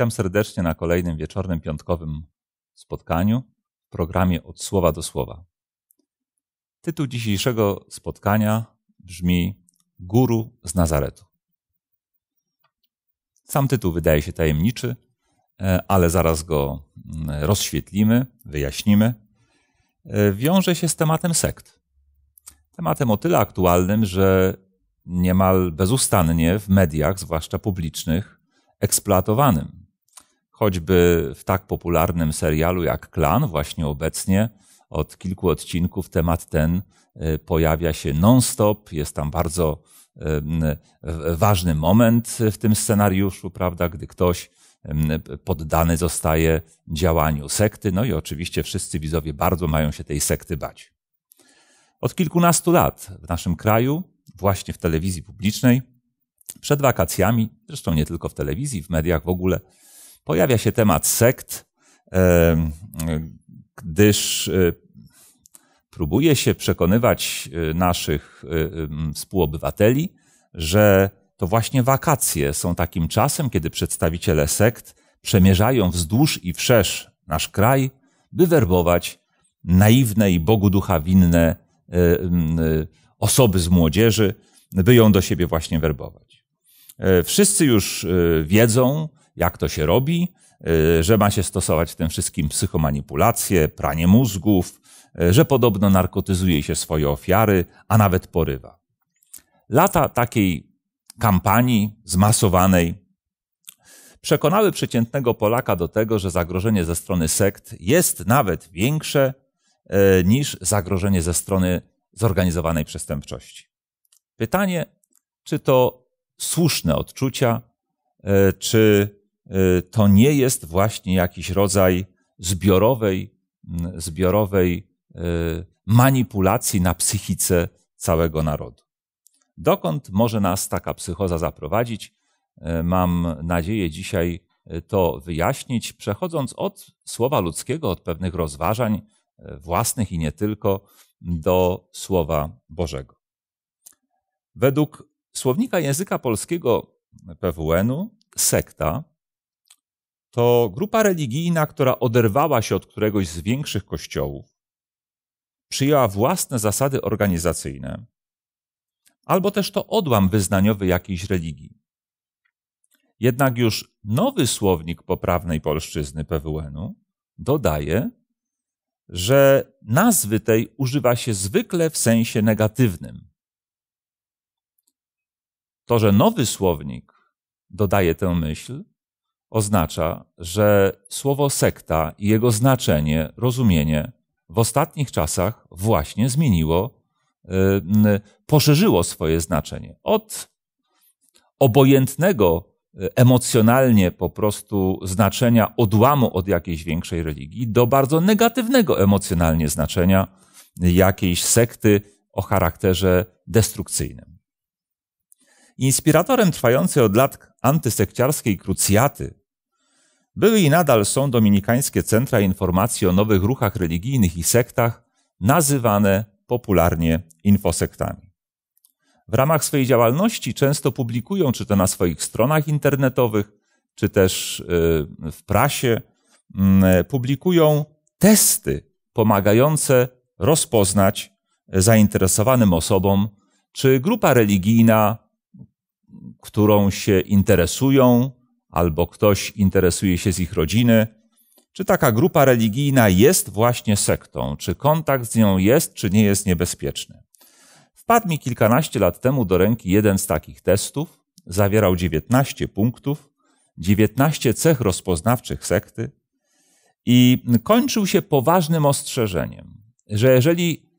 Witam serdecznie na kolejnym wieczornym piątkowym spotkaniu w programie Od Słowa do Słowa. Tytuł dzisiejszego spotkania brzmi Guru z Nazaretu. Sam tytuł wydaje się tajemniczy, e, ale zaraz go mm, rozświetlimy, wyjaśnimy. E, wiąże się z tematem sekt. Tematem o tyle aktualnym, że niemal bezustannie w mediach, zwłaszcza publicznych, eksploatowanym choćby w tak popularnym serialu jak Klan, właśnie obecnie od kilku odcinków temat ten y, pojawia się non-stop. Jest tam bardzo y, ważny moment w tym scenariuszu, prawda, gdy ktoś y, poddany zostaje działaniu sekty. No i oczywiście wszyscy widzowie bardzo mają się tej sekty bać. Od kilkunastu lat w naszym kraju, właśnie w telewizji publicznej, przed wakacjami, zresztą nie tylko w telewizji, w mediach w ogóle, pojawia się temat sekt, gdyż e, próbuje się przekonywać e, naszych e, współobywateli, że to właśnie wakacje są takim czasem, kiedy przedstawiciele sekt przemierzają wzdłuż i wszerz nasz kraj, by werbować naiwne i Bogu ducha winne osoby z młodzieży, by ją do siebie właśnie werbować. Wszyscy już wiedzą, jak to się robi, y, że ma się stosować w tym wszystkim psychomanipulacje, pranie mózgów, y, że podobno narkotyzuje się swoje ofiary, a nawet porywa. Lata takiej kampanii zmasowanej przekonały przeciętnego Polaka do tego, że zagrożenie ze strony sekt jest nawet większe y, niż zagrożenie ze strony zorganizowanej przestępczości. Pytanie, czy to słuszne odczucia, czy Y, to nie jest właśnie jakiś rodzaj zbiorowej, mm, zbiorowej y, manipulacji na psychice całego narodu. Dokąd może nas taka psychoza zaprowadzić? Y, mam nadzieję dzisiaj to wyjaśnić, przechodząc od słowa ludzkiego, od pewnych rozważań własnych i nie tylko, do słowa Bożego. Według słownika języka polskiego PWN-u sekta to grupa religijna, która oderwała się od któregoś z większych kościołów, przyjęła własne zasady organizacyjne, albo też to odłam wyznaniowy jakiejś religii. Jednak już nowy słownik poprawnej polszczyzny PWN-u dodaje, że nazwy tej używa się zwykle w sensie negatywnym. To, że nowy słownik dodaje tę myśl, oznacza, że słowo sekta i jego znaczenie, rozumienie w ostatnich czasach właśnie zmieniło, y, poszerzyło swoje znaczenie. Od obojętnego y, emocjonalnie po prostu znaczenia odłamu od jakiejś większej religii do bardzo negatywnego emocjonalnie znaczenia jakiejś sekty o charakterze destrukcyjnym. Inspiratorem trwającej od lat antysekciarskiej krucjaty były i nadal są dominikańskie centra informacji o nowych ruchach religijnych i sektach, nazywane popularnie infosektami. W ramach swojej działalności często publikują, czy to na swoich stronach internetowych, czy też y, w prasie, mm, e, publikują testy pomagające rozpoznać e, zainteresowanym osobom, czy grupa religijna, którą się interesują, albo ktoś interesuje się z ich rodziny. Czy taka grupa religijna jest właśnie sektą? Czy kontakt z nią jest, czy nie jest niebezpieczny? Wpadł mi kilkanaście lat temu do ręki jeden z takich testów. Zawierał 19 punktów, 19 cech rozpoznawczych sekty i kończył się poważnym ostrzeżeniem, że jeżeli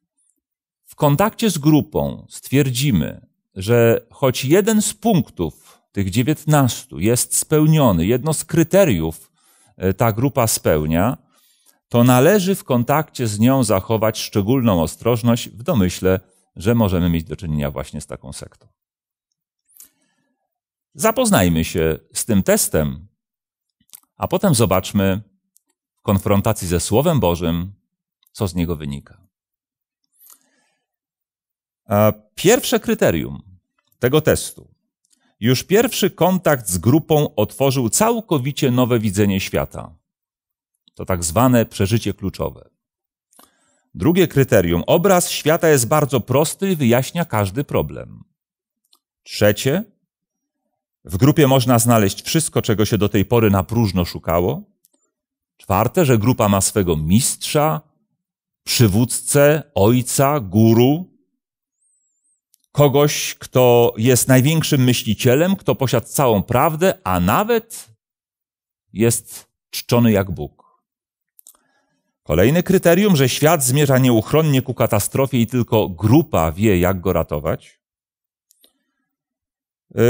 w kontakcie z grupą stwierdzimy, że choć jeden z punktów tych 19 jest spełniony, jedno z kryteriów e, ta grupa spełnia, to należy w kontakcie z nią zachować szczególną ostrożność w domyśle, że możemy mieć do czynienia właśnie z taką sektą. Zapoznajmy się z tym testem, a potem zobaczmy w konfrontacji ze Słowem Bożym, co z niego wynika. E, pierwsze kryterium tego testu już pierwszy kontakt z grupą otworzył całkowicie nowe widzenie świata. To tak zwane przeżycie kluczowe. Drugie kryterium. Obraz świata jest bardzo prosty i wyjaśnia każdy problem. Trzecie. W grupie można znaleźć wszystko, czego się do tej pory na próżno szukało. Czwarte, że grupa ma swego mistrza, przywódcę, ojca, guru, kogoś, kto jest największym myślicielem, kto posiada całą prawdę, a nawet jest czczony jak Bóg. Kolejne kryterium, że świat zmierza nieuchronnie ku katastrofie i tylko grupa wie, jak go ratować.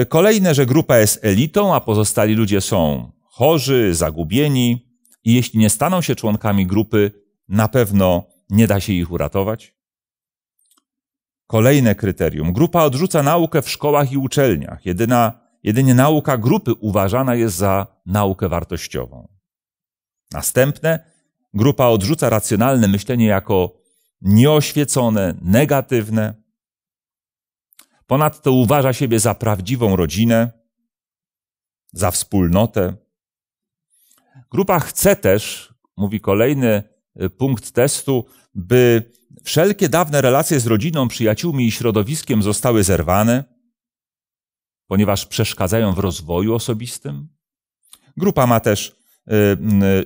Y, kolejne, że grupa jest elitą, a pozostali ludzie są chorzy, zagubieni i jeśli nie staną się członkami grupy, na pewno nie da się ich uratować. Kolejne kryterium. Grupa odrzuca naukę w szkołach i uczelniach. Jedyna, jedynie nauka grupy uważana jest za naukę wartościową. Następne. Grupa odrzuca racjonalne myślenie jako nieoświecone, negatywne. Ponadto uważa siebie za prawdziwą rodzinę, za wspólnotę. Grupa chce też, mówi kolejny y, punkt testu, by Wszelkie dawne relacje z rodziną, przyjaciółmi i środowiskiem zostały zerwane, ponieważ przeszkadzają w rozwoju osobistym. Grupa ma też y, y,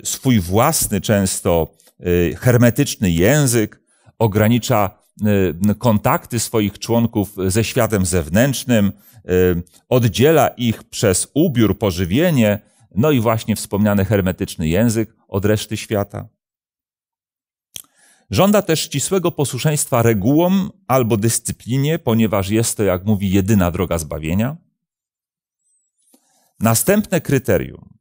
swój własny, często y, hermetyczny język, ogranicza kontakty swoich członków ze światem zewnętrznym, oddziela ich przez ubiór, pożywienie, no i właśnie wspomniany hermetyczny język od reszty świata. Żąda też ścisłego posłuszeństwa regułom albo dyscyplinie, ponieważ jest to, jak mówi, jedyna droga zbawienia. Następne kryterium.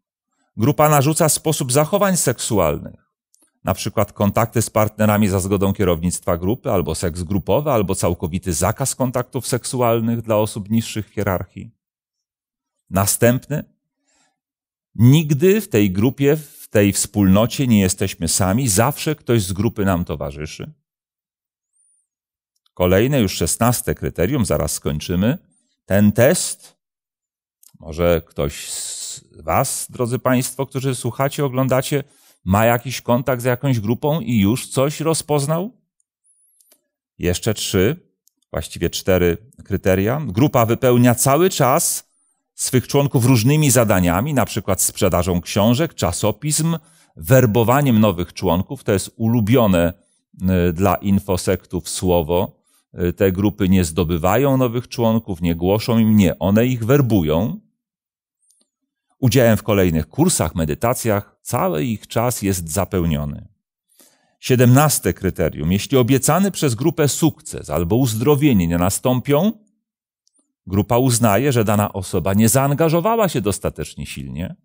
Grupa narzuca sposób zachowań seksualnych, na przykład kontakty z partnerami za zgodą kierownictwa grupy, albo seks grupowy, albo całkowity zakaz kontaktów seksualnych dla osób niższych w hierarchii. Następny. Nigdy w tej grupie tej wspólnocie nie jesteśmy sami, zawsze ktoś z grupy nam towarzyszy. Kolejne, już szesnaste kryterium, zaraz skończymy. Ten test, może ktoś z Was, drodzy Państwo, którzy słuchacie, oglądacie, ma jakiś kontakt z jakąś grupą i już coś rozpoznał? Jeszcze trzy, właściwie cztery kryteria. Grupa wypełnia cały czas swych członków różnymi zadaniami, na przykład sprzedażą książek, czasopism, werbowaniem nowych członków. To jest ulubione y, dla infosektów słowo. Y, te grupy nie zdobywają nowych członków, nie głoszą im, nie, one ich werbują. Udziałem w kolejnych kursach, medytacjach, cały ich czas jest zapełniony. Siedemnaste kryterium. Jeśli obiecany przez grupę sukces albo uzdrowienie nie nastąpią, Grupa uznaje, że dana osoba nie zaangażowała się dostatecznie silnie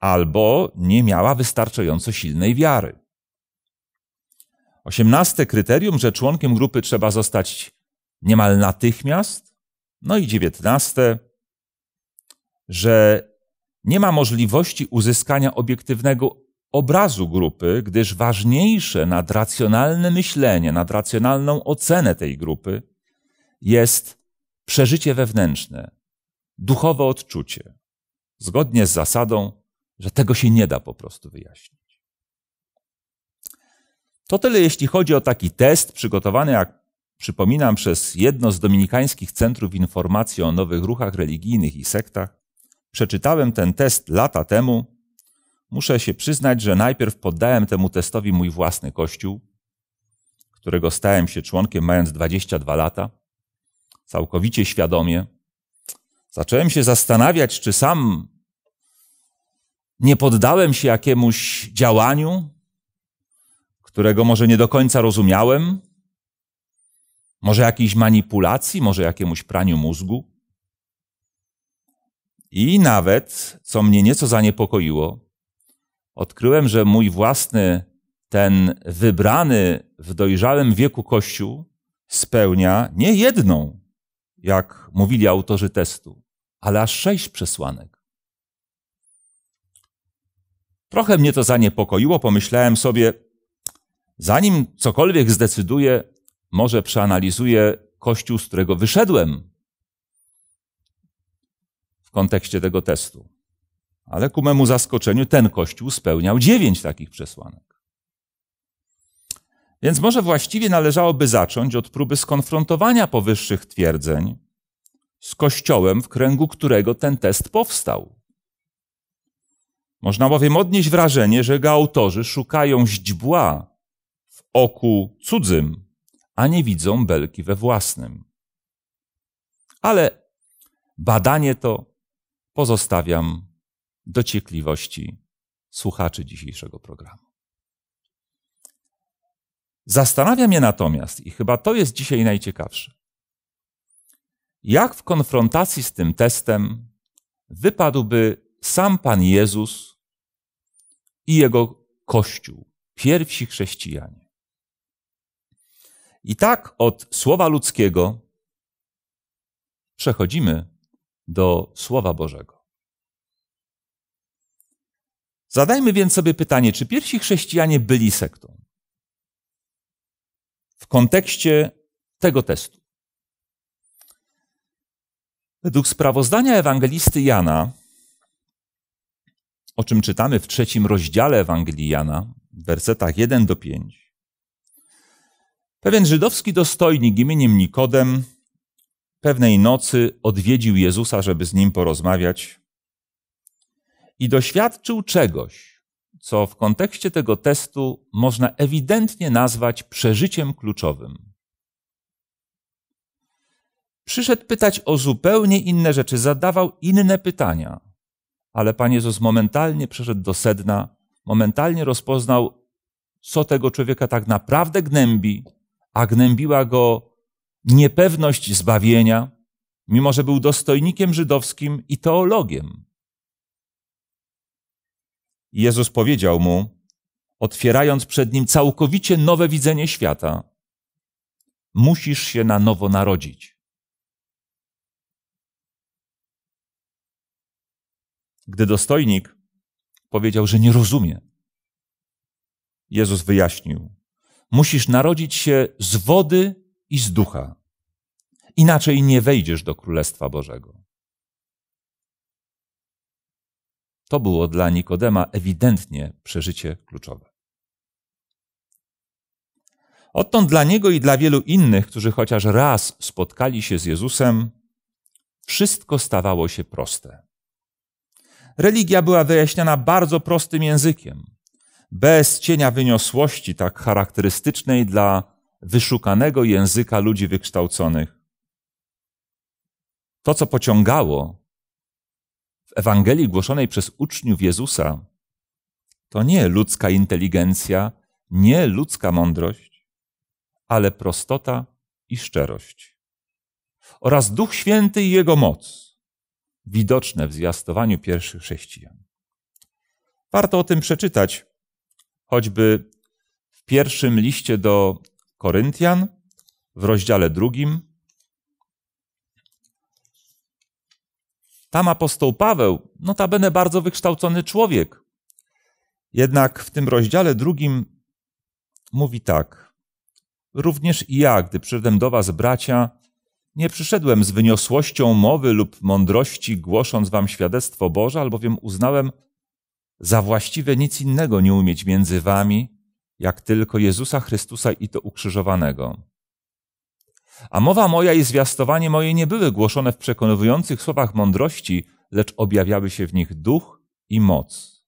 albo nie miała wystarczająco silnej wiary. Osiemnaste kryterium, że członkiem grupy trzeba zostać niemal natychmiast. No i dziewiętnaste, że nie ma możliwości uzyskania obiektywnego obrazu grupy, gdyż ważniejsze nad racjonalne myślenie, nad racjonalną ocenę tej grupy jest przeżycie wewnętrzne, duchowe odczucie, zgodnie z zasadą, że tego się nie da po prostu wyjaśnić. To tyle, jeśli chodzi o taki test przygotowany, jak przypominam, przez jedno z dominikańskich centrów informacji o nowych ruchach religijnych i sektach. Przeczytałem ten test lata temu. Muszę się przyznać, że najpierw poddałem temu testowi mój własny kościół, którego stałem się członkiem mając 22 lata całkowicie świadomie, zacząłem się zastanawiać, czy sam nie poddałem się jakiemuś działaniu, którego może nie do końca rozumiałem, może jakiejś manipulacji, może jakiemuś praniu mózgu. I nawet, co mnie nieco zaniepokoiło, odkryłem, że mój własny, ten wybrany w dojrzałym wieku Kościół spełnia nie jedną, jak mówili autorzy testu, ale aż sześć przesłanek. Trochę mnie to zaniepokoiło, pomyślałem sobie, zanim cokolwiek zdecyduję, może przeanalizuję kościół, z którego wyszedłem w kontekście tego testu. Ale ku memu zaskoczeniu ten kościół spełniał dziewięć takich przesłanek. Więc może właściwie należałoby zacząć od próby skonfrontowania powyższych twierdzeń z kościołem, w kręgu którego ten test powstał. Można bowiem odnieść wrażenie, że jego autorzy szukają źdźbła w oku cudzym, a nie widzą belki we własnym. Ale badanie to pozostawiam dociekliwości słuchaczy dzisiejszego programu. Zastanawia mnie natomiast, i chyba to jest dzisiaj najciekawsze, jak w konfrontacji z tym testem wypadłby sam Pan Jezus i jego Kościół, pierwsi chrześcijanie. I tak od słowa ludzkiego przechodzimy do Słowa Bożego. Zadajmy więc sobie pytanie, czy pierwsi chrześcijanie byli sektą? w kontekście tego testu. Według sprawozdania ewangelisty Jana, o czym czytamy w trzecim rozdziale Ewangelii Jana, w wersetach 1 do 5, pewien żydowski dostojnik imieniem Nikodem pewnej nocy odwiedził Jezusa, żeby z nim porozmawiać i doświadczył czegoś, co w kontekście tego testu można ewidentnie nazwać przeżyciem kluczowym. Przyszedł pytać o zupełnie inne rzeczy, zadawał inne pytania, ale Pan Jezus momentalnie przeszedł do sedna, momentalnie rozpoznał, co tego człowieka tak naprawdę gnębi, a gnębiła go niepewność zbawienia, mimo że był dostojnikiem żydowskim i teologiem. Jezus powiedział mu, otwierając przed nim całkowicie nowe widzenie świata: Musisz się na nowo narodzić. Gdy dostojnik powiedział, że nie rozumie, Jezus wyjaśnił: Musisz narodzić się z wody i z ducha, inaczej nie wejdziesz do Królestwa Bożego. To było dla Nikodema ewidentnie przeżycie kluczowe. Odtąd dla niego i dla wielu innych, którzy chociaż raz spotkali się z Jezusem, wszystko stawało się proste. Religia była wyjaśniana bardzo prostym językiem, bez cienia wyniosłości, tak charakterystycznej dla wyszukanego języka ludzi wykształconych. To, co pociągało, w Ewangelii głoszonej przez uczniów Jezusa to nie ludzka inteligencja, nie ludzka mądrość, ale prostota i szczerość. Oraz Duch Święty i Jego moc, widoczne w zwiastowaniu pierwszych chrześcijan. Warto o tym przeczytać, choćby w pierwszym liście do Koryntian, w rozdziale drugim, Tam apostoł Paweł, notabene bardzo wykształcony człowiek. Jednak w tym rozdziale drugim mówi tak. Również i ja, gdy przyszedłem do was, bracia, nie przyszedłem z wyniosłością mowy lub mądrości, głosząc wam świadectwo Boże, albowiem uznałem za właściwe nic innego nie umieć między wami, jak tylko Jezusa Chrystusa i to ukrzyżowanego. A mowa moja i zwiastowanie moje nie były głoszone w przekonujących słowach mądrości, lecz objawiały się w nich duch i moc.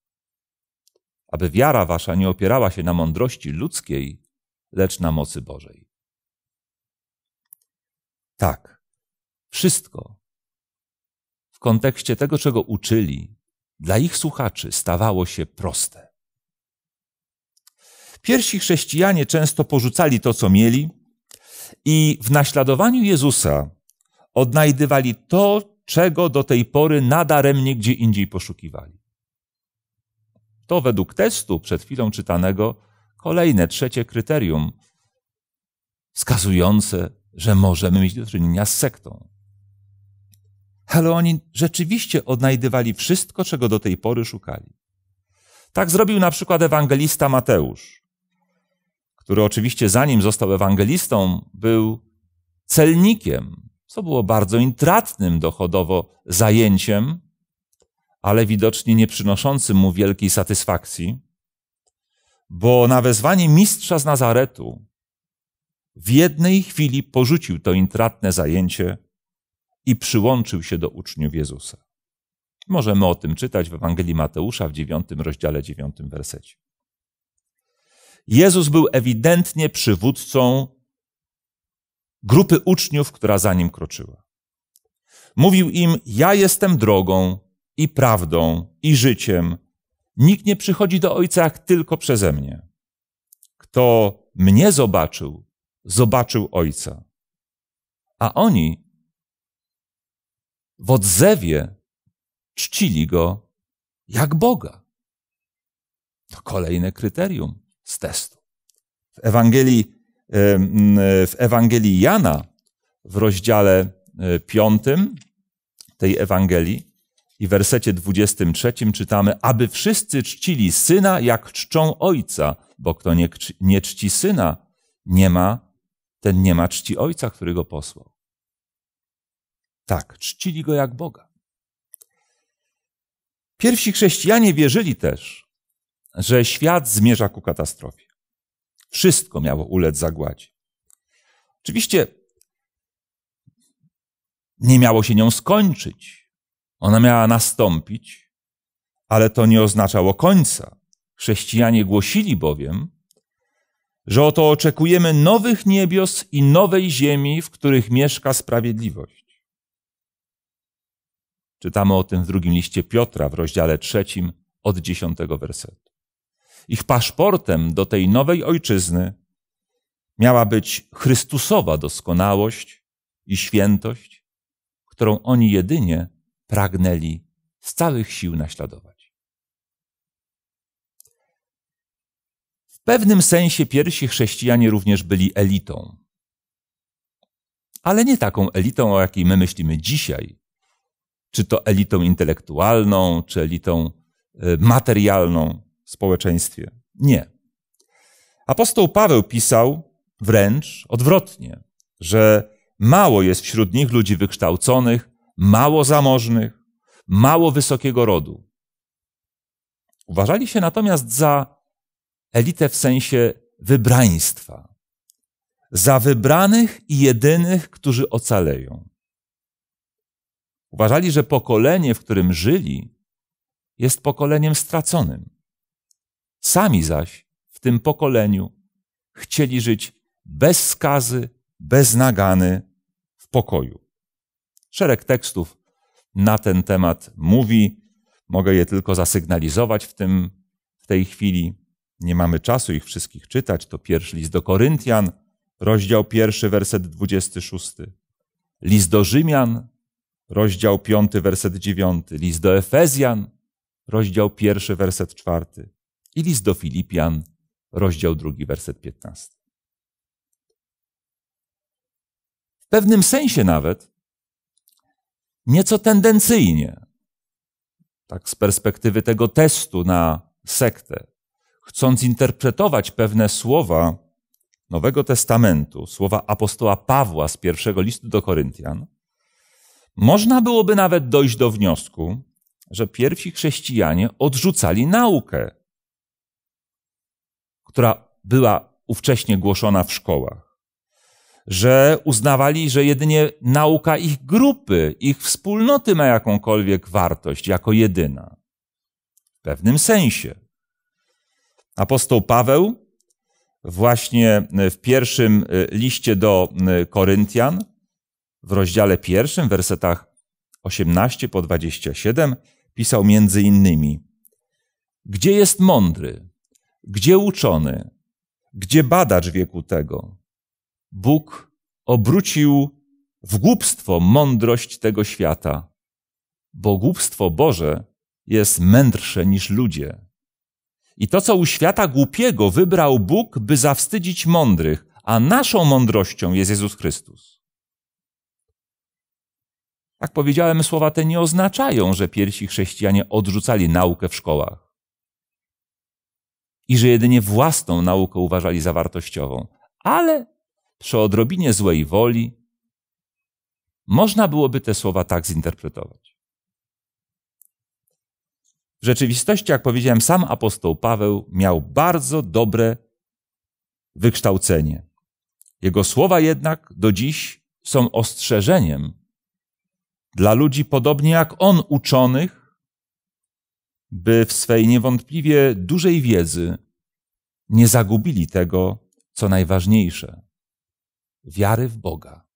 Aby wiara wasza nie opierała się na mądrości ludzkiej, lecz na mocy Bożej. Tak, wszystko w kontekście tego, czego uczyli, dla ich słuchaczy stawało się proste. Pierwsi chrześcijanie często porzucali to, co mieli, i w naśladowaniu Jezusa odnajdywali to, czego do tej pory nadaremnie gdzie indziej poszukiwali. To według testu przed chwilą czytanego kolejne trzecie kryterium wskazujące, że możemy mieć do czynienia z sektą. Ale oni rzeczywiście odnajdywali wszystko, czego do tej pory szukali. Tak zrobił na przykład ewangelista Mateusz który oczywiście zanim został ewangelistą, był celnikiem, co było bardzo intratnym dochodowo zajęciem, ale widocznie nie przynoszącym mu wielkiej satysfakcji, bo na wezwanie mistrza z Nazaretu w jednej chwili porzucił to intratne zajęcie i przyłączył się do uczniów Jezusa. Możemy o tym czytać w Ewangelii Mateusza w dziewiątym rozdziale, dziewiątym wersecie. Jezus był ewidentnie przywódcą grupy uczniów, która za nim kroczyła. Mówił im: Ja jestem drogą i prawdą i życiem. Nikt nie przychodzi do Ojca jak tylko przeze mnie. Kto mnie zobaczył, zobaczył Ojca. A oni w odzewie czcili go jak Boga. To kolejne kryterium z testu. W Ewangelii, w Ewangelii Jana, w rozdziale e, piątym tej Ewangelii i wersecie 23 czytamy, aby wszyscy czcili syna jak czczą ojca, bo kto nie, nie czci syna, nie ma, ten nie ma czci ojca, który go posłał. Tak, czcili go jak Boga. Pierwsi chrześcijanie wierzyli też, że świat zmierza ku katastrofie. Wszystko miało ulec zagładzie. Oczywiście nie miało się nią skończyć. Ona miała nastąpić, ale to nie oznaczało końca. Chrześcijanie głosili bowiem, że oto oczekujemy nowych niebios i nowej ziemi, w których mieszka sprawiedliwość. Czytamy o tym w drugim liście Piotra, w rozdziale trzecim, od dziesiątego wersetu. Ich paszportem do tej nowej ojczyzny miała być Chrystusowa doskonałość i świętość, którą oni jedynie pragnęli z całych sił naśladować. W pewnym sensie pierwsi chrześcijanie również byli elitą, ale nie taką elitą, o jakiej my myślimy dzisiaj, czy to elitą intelektualną, czy elitą e, materialną społeczeństwie. Nie. Apostoł Paweł pisał wręcz odwrotnie, że mało jest wśród nich ludzi wykształconych, mało zamożnych, mało wysokiego rodu. Uważali się natomiast za elitę w sensie wybraństwa, za wybranych i jedynych, którzy ocaleją. Uważali, że pokolenie, w którym żyli, jest pokoleniem straconym. Sami zaś w tym pokoleniu chcieli żyć bez skazy, bez nagany, w pokoju. Szereg tekstów na ten temat mówi. Mogę je tylko zasygnalizować w, tym, w tej chwili. Nie mamy czasu ich wszystkich czytać. To pierwszy list do Koryntian, rozdział pierwszy, werset 26. List do Rzymian, rozdział piąty, werset dziewiąty. List do Efezjan, rozdział pierwszy, werset czwarty. I list do Filipian, rozdział drugi, werset 15. W pewnym sensie nawet, nieco tendencyjnie, tak z perspektywy tego testu na sektę, chcąc interpretować pewne słowa Nowego Testamentu, słowa apostoła Pawła z pierwszego listu do Koryntian, można byłoby nawet dojść do wniosku, że pierwsi chrześcijanie odrzucali naukę która była ówcześnie głoszona w szkołach. Że uznawali, że jedynie nauka ich grupy, ich wspólnoty ma jakąkolwiek wartość jako jedyna. W pewnym sensie. Apostoł Paweł właśnie w pierwszym e, liście do e, Koryntian, w rozdziale pierwszym, wersetach 18 po 27, pisał między innymi: Gdzie jest mądry? Gdzie uczony? Gdzie badacz wieku tego? Bóg obrócił w głupstwo mądrość tego świata, bo głupstwo Boże jest mędrsze niż ludzie. I to, co u świata głupiego wybrał Bóg, by zawstydzić mądrych, a naszą mądrością jest Jezus Chrystus. Jak powiedziałem, słowa te nie oznaczają, że pierwsi chrześcijanie odrzucali naukę w szkołach i że jedynie własną naukę uważali za wartościową, ale przy odrobinie złej woli można byłoby te słowa tak zinterpretować. W rzeczywistości, jak powiedziałem, sam apostoł Paweł miał bardzo dobre wykształcenie. Jego słowa jednak do dziś są ostrzeżeniem dla ludzi podobnie jak on uczonych, by w swej niewątpliwie dużej wiedzy nie zagubili tego, co najważniejsze wiary w Boga.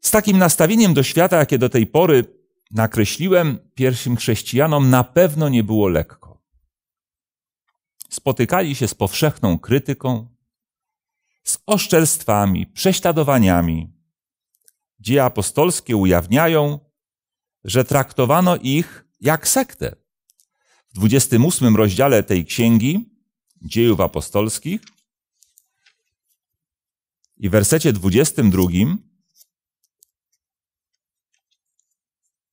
Z takim nastawieniem do świata, jakie do tej pory nakreśliłem, pierwszym chrześcijanom na pewno nie było lekko. Spotykali się z powszechną krytyką, z oszczerstwami, prześladowaniami. Dzieje apostolskie ujawniają, że traktowano ich jak sektę. W 28 rozdziale tej księgi, Dziejów Apostolskich, i w wersecie 22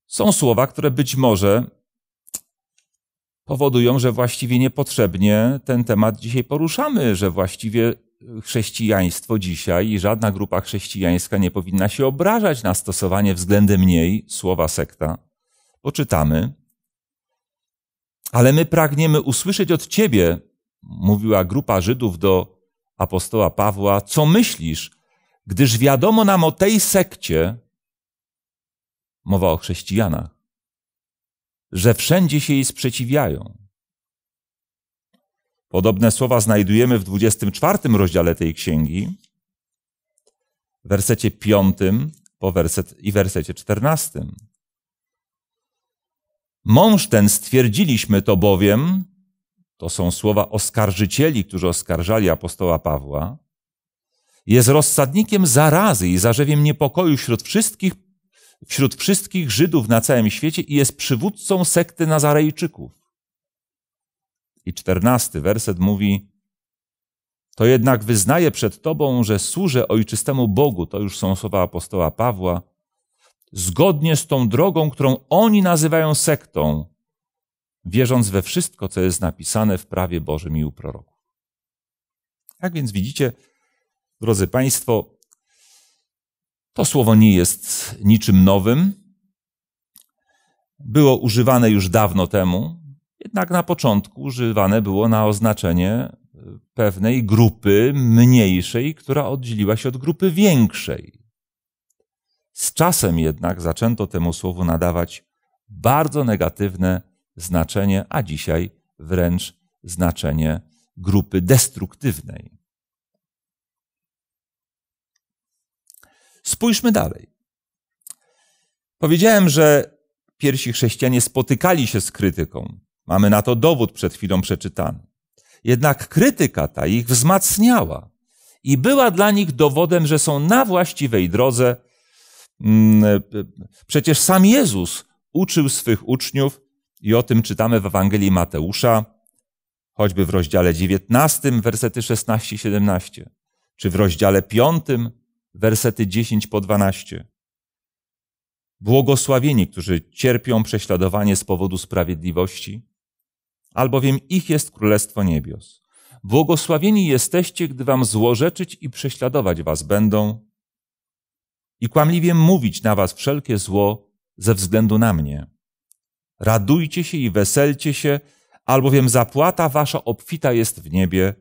są słowa, które być może powodują, że właściwie niepotrzebnie ten temat dzisiaj poruszamy, że właściwie chrześcijaństwo dzisiaj i żadna grupa chrześcijańska nie powinna się obrażać na stosowanie względem niej słowa sekta. Poczytamy. Ale my pragniemy usłyszeć od ciebie, mówiła grupa Żydów do apostoła Pawła, co myślisz, gdyż wiadomo nam o tej sekcie, mowa o chrześcijanach, że wszędzie się jej sprzeciwiają. Podobne słowa znajdujemy w 24 rozdziale tej księgi, w wersecie 5 po werset, i wersecie 14. Mąż ten stwierdziliśmy to bowiem, to są słowa oskarżycieli, którzy oskarżali apostoła Pawła, jest rozsadnikiem zarazy i zarzewiem niepokoju wśród wszystkich, wśród wszystkich Żydów na całym świecie i jest przywódcą sekty Nazarejczyków i 14 werset mówi: To jednak wyznaję przed Tobą, że służę ojczystemu Bogu, to już są słowa apostoła Pawła, zgodnie z tą drogą, którą oni nazywają sektą, wierząc we wszystko, co jest napisane w prawie Bożym i u proroków. Tak więc widzicie, drodzy Państwo, to słowo nie jest niczym nowym. Było używane już dawno temu, jednak na początku używane było na oznaczenie e, pewnej grupy mniejszej, która oddzieliła się od grupy większej. Z czasem jednak zaczęto temu słowu nadawać bardzo negatywne znaczenie, a dzisiaj wręcz znaczenie grupy destruktywnej. Spójrzmy dalej. Powiedziałem, że pierwsi chrześcijanie spotykali się z krytyką. Mamy na to dowód przed chwilą przeczytany. Jednak krytyka ta ich wzmacniała i była dla nich dowodem, że są na właściwej drodze. Mm, e, przecież sam Jezus uczył swych uczniów i o tym czytamy w Ewangelii Mateusza, choćby w rozdziale 19, wersety 16 17, czy w rozdziale 5, wersety 10 po 12. Błogosławieni, którzy cierpią prześladowanie z powodu sprawiedliwości, albowiem ich jest Królestwo Niebios. Błogosławieni jesteście, gdy wam złorzeczyć i prześladować was będą i kłamliwie mówić na was wszelkie zło ze względu na mnie. Radujcie się i weselcie się, albowiem zapłata wasza obfita jest w niebie.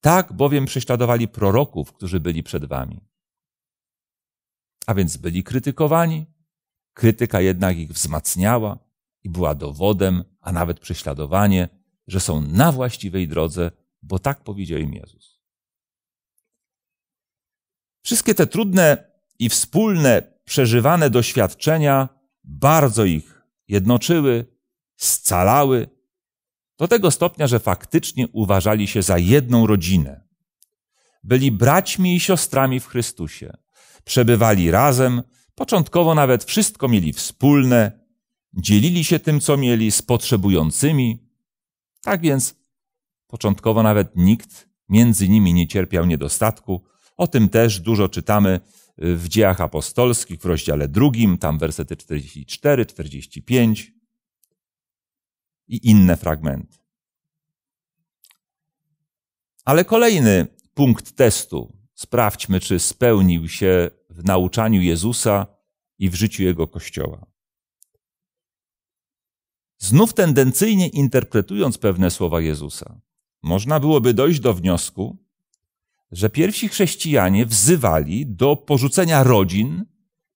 Tak bowiem prześladowali proroków, którzy byli przed wami. A więc byli krytykowani, krytyka jednak ich wzmacniała, i była dowodem, a nawet prześladowanie, że są na właściwej drodze, bo tak powiedział im Jezus. Wszystkie te trudne i wspólne przeżywane doświadczenia bardzo ich jednoczyły, scalały, do tego stopnia, że faktycznie uważali się za jedną rodzinę. Byli braćmi i siostrami w Chrystusie. Przebywali razem, początkowo nawet wszystko mieli wspólne, Dzielili się tym, co mieli, z potrzebującymi. Tak więc początkowo nawet nikt między nimi nie cierpiał niedostatku. O tym też dużo czytamy y, w dziejach apostolskich w rozdziale drugim, tam wersety 44, 45 i inne fragmenty. Ale kolejny punkt testu. Sprawdźmy, czy spełnił się w nauczaniu Jezusa i w życiu Jego Kościoła znów tendencyjnie interpretując pewne słowa Jezusa, można byłoby dojść do wniosku, że pierwsi chrześcijanie wzywali do porzucenia rodzin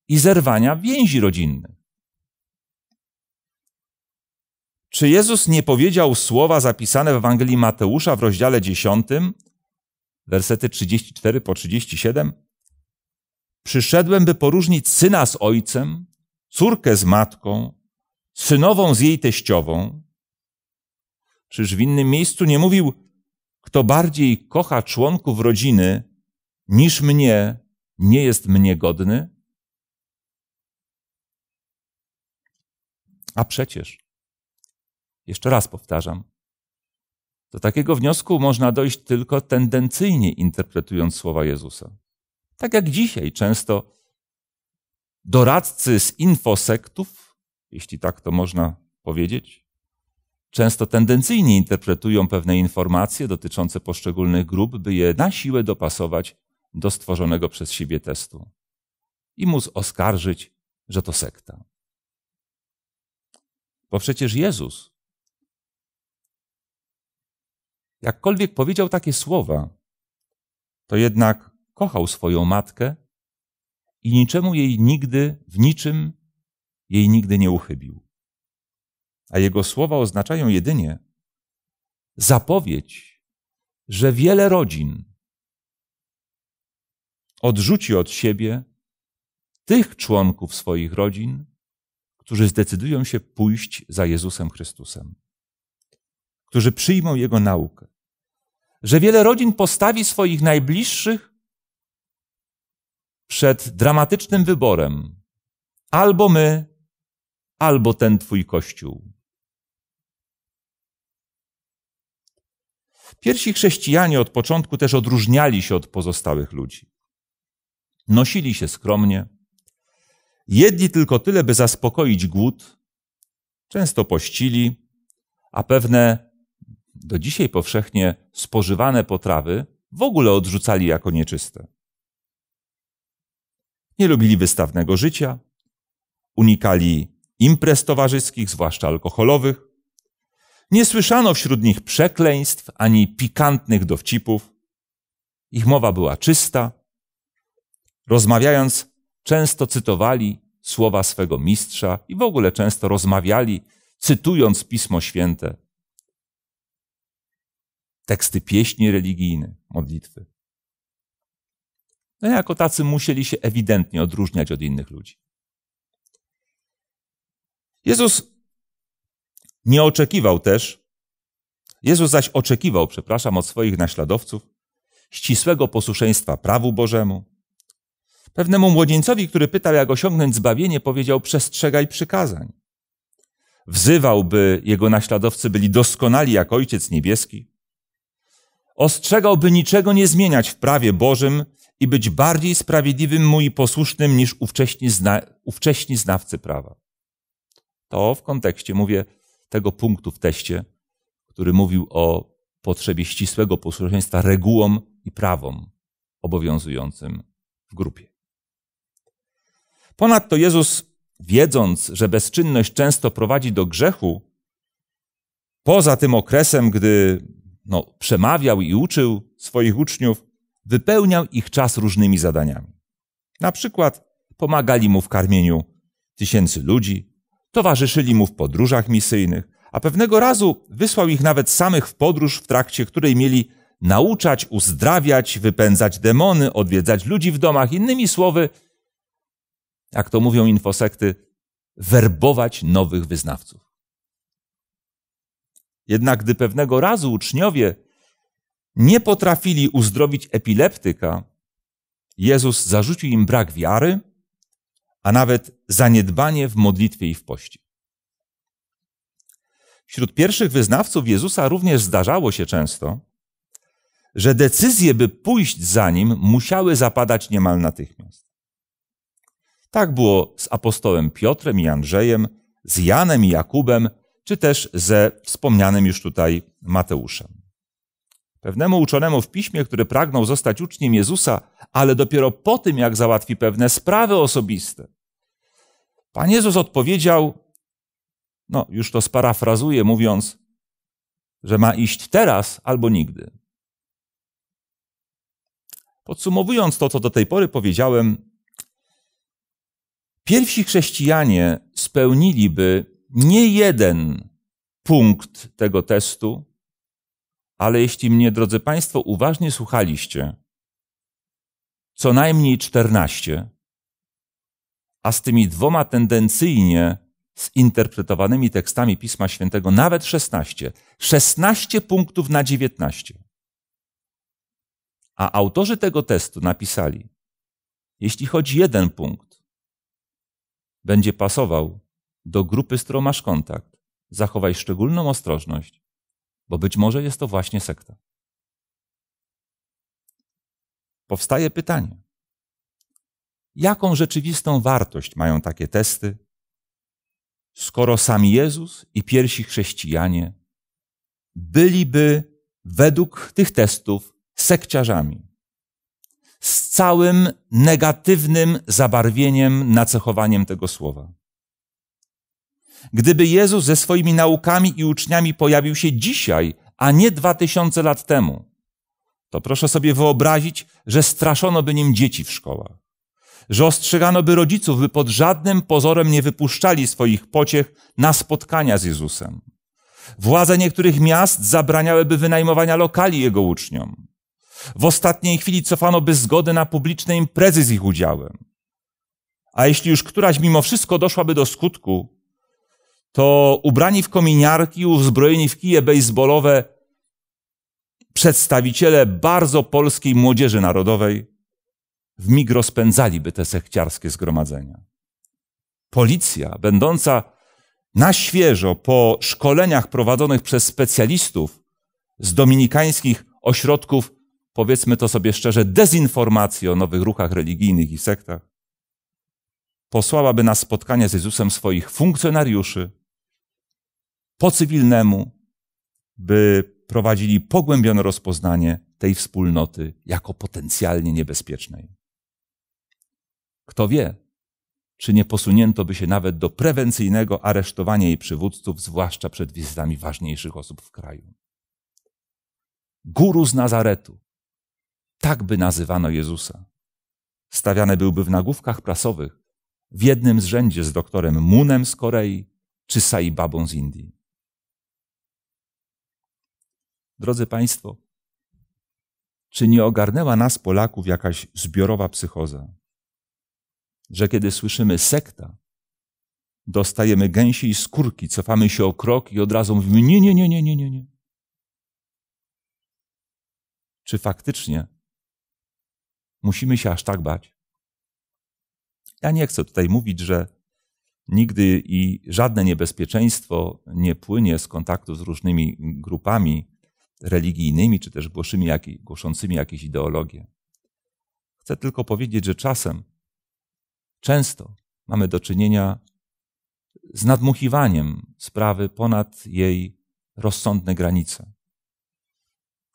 i zerwania więzi rodzinnych. Czy Jezus nie powiedział słowa zapisane w Ewangelii Mateusza w rozdziale 10, wersety 34 po 37? Przyszedłem, by poróżnić syna z ojcem, córkę z matką, synową z jej teściową, czyż w innym miejscu nie mówił, kto bardziej kocha członków rodziny niż mnie, nie jest mnie godny? A przecież, jeszcze raz powtarzam, do takiego wniosku można dojść tylko tendencyjnie interpretując słowa Jezusa. Tak jak dzisiaj często doradcy z infosektów jeśli tak to można powiedzieć, często tendencyjnie interpretują pewne informacje dotyczące poszczególnych grup, by je na siłę dopasować do stworzonego przez siebie testu i móc oskarżyć, że to sekta. Bo przecież Jezus, jakkolwiek powiedział takie słowa, to jednak kochał swoją matkę i niczemu jej nigdy w niczym jej nigdy nie uchybił. A jego słowa oznaczają jedynie zapowiedź, że wiele rodzin odrzuci od siebie tych członków swoich rodzin, którzy zdecydują się pójść za Jezusem Chrystusem, którzy przyjmą Jego naukę. Że wiele rodzin postawi swoich najbliższych przed dramatycznym wyborem: albo my, albo ten twój kościół. Pierwsi chrześcijanie od początku też odróżniali się od pozostałych ludzi. Nosili się skromnie, jedli tylko tyle, by zaspokoić głód, często pościli, a pewne do dzisiaj powszechnie spożywane potrawy w ogóle odrzucali jako nieczyste. Nie lubili wystawnego życia, unikali imprez towarzyskich, zwłaszcza alkoholowych. Nie słyszano wśród nich przekleństw ani pikantnych dowcipów. Ich mowa była czysta. Rozmawiając, często cytowali słowa swego mistrza i w ogóle często rozmawiali, cytując Pismo Święte, teksty pieśni religijne, modlitwy. No jako tacy musieli się ewidentnie odróżniać od innych ludzi. Jezus nie oczekiwał też, Jezus zaś oczekiwał, przepraszam, od swoich naśladowców ścisłego posłuszeństwa prawu Bożemu. Pewnemu młodzieńcowi, który pytał, jak osiągnąć zbawienie, powiedział: przestrzegaj przykazań. Wzywał, by jego naśladowcy byli doskonali jak Ojciec Niebieski. Ostrzegał, by niczego nie zmieniać w prawie Bożym i być bardziej sprawiedliwym mu i posłusznym niż ówcześni, zna, ówcześni znawcy prawa. To w kontekście, mówię, tego punktu w teście, który mówił o potrzebie ścisłego posłuszeństwa regułom i prawom obowiązującym w grupie. Ponadto Jezus, wiedząc, że bezczynność często prowadzi do grzechu, poza tym okresem, gdy no, przemawiał i uczył swoich uczniów, wypełniał ich czas różnymi zadaniami. Na przykład pomagali mu w karmieniu tysięcy ludzi, Towarzyszyli mu w podróżach misyjnych, a pewnego razu wysłał ich nawet samych w podróż, w trakcie której mieli nauczać, uzdrawiać, wypędzać demony, odwiedzać ludzi w domach. Innymi słowy, jak to mówią infosekty, werbować nowych wyznawców. Jednak gdy pewnego razu uczniowie nie potrafili uzdrowić epileptyka, Jezus zarzucił im brak wiary a nawet zaniedbanie w modlitwie i w poście. Wśród pierwszych wyznawców Jezusa również zdarzało się często, że decyzje, by pójść za nim, musiały zapadać niemal natychmiast. Tak było z apostołem Piotrem i Andrzejem, z Janem i Jakubem, czy też ze wspomnianym już tutaj Mateuszem. Pewnemu uczonemu w piśmie, który pragnął zostać uczniem Jezusa, ale dopiero po tym, jak załatwi pewne sprawy osobiste. Pan Jezus odpowiedział, no już to sparafrazuję, mówiąc, że ma iść teraz albo nigdy. Podsumowując to, co do tej pory powiedziałem, pierwsi chrześcijanie spełniliby nie jeden punkt tego testu, ale jeśli mnie, drodzy Państwo, uważnie słuchaliście, co najmniej 14, a z tymi dwoma tendencyjnie zinterpretowanymi tekstami Pisma Świętego nawet 16. 16 punktów na 19. A autorzy tego testu napisali, jeśli choć jeden punkt będzie pasował do grupy, z którą masz kontakt, zachowaj szczególną ostrożność bo być może jest to właśnie sekta. Powstaje pytanie: jaką rzeczywistą wartość mają takie testy, skoro sam Jezus i pierwsi chrześcijanie byliby według tych testów sekciarzami? Z całym negatywnym zabarwieniem, nacechowaniem tego słowa. Gdyby Jezus ze swoimi naukami i uczniami pojawił się dzisiaj, a nie dwa tysiące lat temu, to proszę sobie wyobrazić, że straszono by nim dzieci w szkołach, że ostrzegano by rodziców, by pod żadnym pozorem nie wypuszczali swoich pociech na spotkania z Jezusem. Władze niektórych miast zabraniałyby wynajmowania lokali jego uczniom. W ostatniej chwili cofano by zgody na publiczne imprezy z ich udziałem. A jeśli już któraś mimo wszystko doszłaby do skutku, to ubrani w kominiarki, uzbrojeni w kije baseballowe przedstawiciele bardzo polskiej młodzieży narodowej w mig rozpędzaliby te sekciarskie zgromadzenia. Policja, będąca na świeżo po szkoleniach prowadzonych przez specjalistów z dominikańskich ośrodków, powiedzmy to sobie szczerze, dezinformacji o nowych ruchach religijnych i sektach, posłałaby na spotkanie z Jezusem swoich funkcjonariuszy, po cywilnemu, by prowadzili pogłębione rozpoznanie tej wspólnoty jako potencjalnie niebezpiecznej. Kto wie, czy nie posunięto by się nawet do prewencyjnego aresztowania jej przywódców, zwłaszcza przed wizytami ważniejszych osób w kraju. Guru z Nazaretu, tak by nazywano Jezusa. Stawiany byłby w nagłówkach prasowych, w jednym z rzędzie z doktorem Munem z Korei czy Saibabą z Indii. Drodzy Państwo, czy nie ogarnęła nas Polaków jakaś zbiorowa psychoza? Że kiedy słyszymy sekta, dostajemy gęsi i skórki, cofamy się o krok i od razu mówimy nie, nie, nie, nie, nie, nie, nie. Czy faktycznie musimy się aż tak bać? Ja nie chcę tutaj mówić, że nigdy i żadne niebezpieczeństwo nie płynie z kontaktu z różnymi grupami religijnymi, czy też głoszymi, głoszącymi jakieś ideologie. Chcę tylko powiedzieć, że czasem, często mamy do czynienia z nadmuchiwaniem sprawy ponad jej rozsądne granice.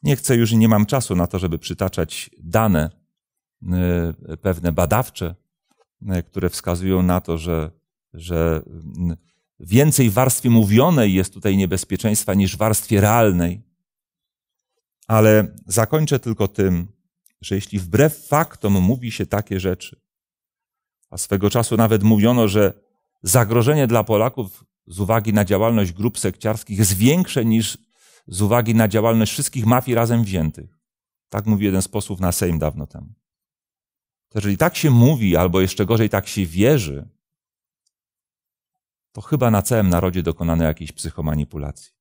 Nie chcę już i nie mam czasu na to, żeby przytaczać dane e, pewne badawcze, e, które wskazują na to, że, że mm, więcej w warstwie mówionej jest tutaj niebezpieczeństwa niż w warstwie realnej. Ale zakończę tylko tym, że jeśli wbrew faktom mówi się takie rzeczy, a swego czasu nawet mówiono, że zagrożenie dla Polaków z uwagi na działalność grup sekciarskich jest większe niż z uwagi na działalność wszystkich mafii razem wziętych. Tak mówi jeden z posłów na Sejm dawno temu. To jeżeli tak się mówi, albo jeszcze gorzej, tak się wierzy, to chyba na całym narodzie dokonano jakiejś psychomanipulacji.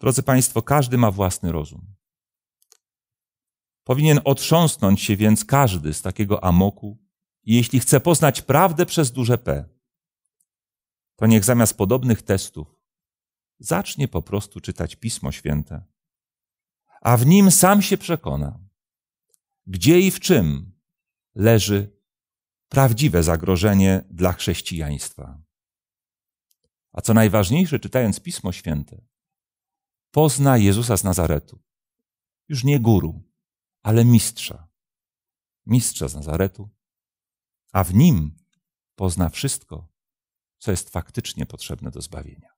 Drodzy Państwo, każdy ma własny rozum. Powinien otrząsnąć się więc każdy z takiego amoku i jeśli chce poznać prawdę przez duże P, to niech zamiast podobnych testów zacznie po prostu czytać Pismo Święte, a w nim sam się przekona, gdzie i w czym leży prawdziwe zagrożenie dla chrześcijaństwa. A co najważniejsze, czytając Pismo Święte, pozna Jezusa z Nazaretu. Już nie guru, ale mistrza. Mistrza z Nazaretu, a w nim pozna wszystko, co jest faktycznie potrzebne do zbawienia.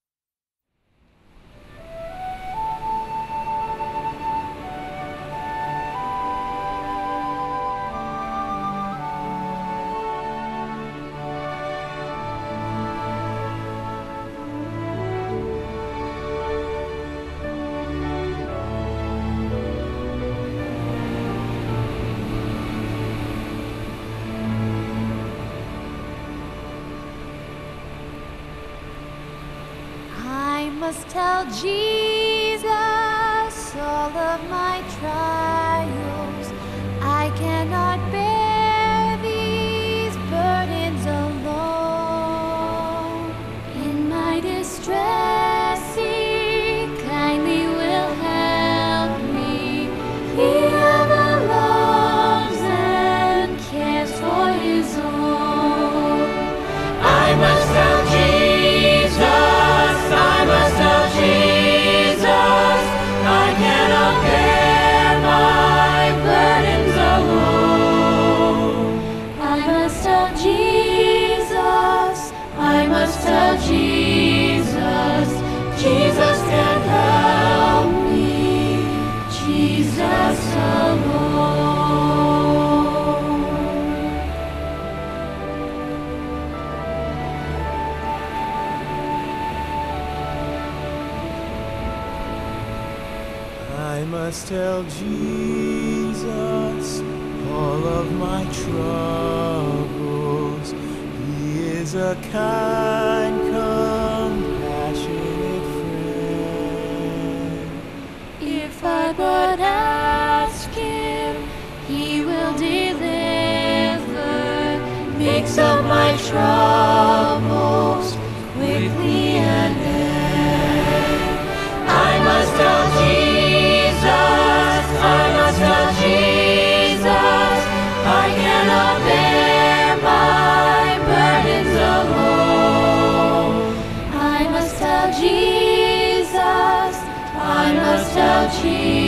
tell Jesus. a kind, compassionate friend. If I but ask him, he will deliver, makes up my trouble. Jesus.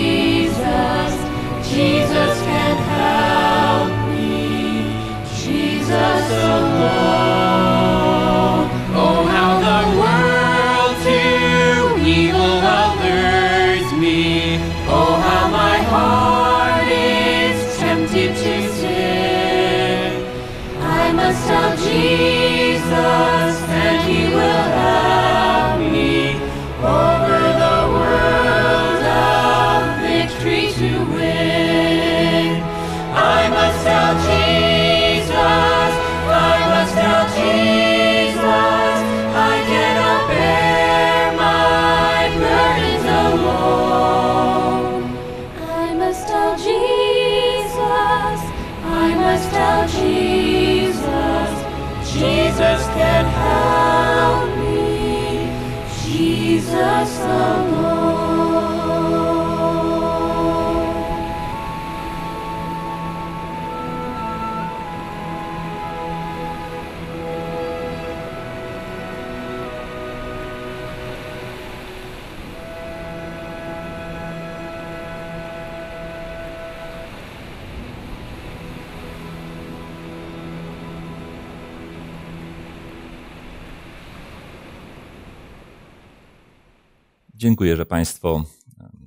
Dziękuję, że Państwo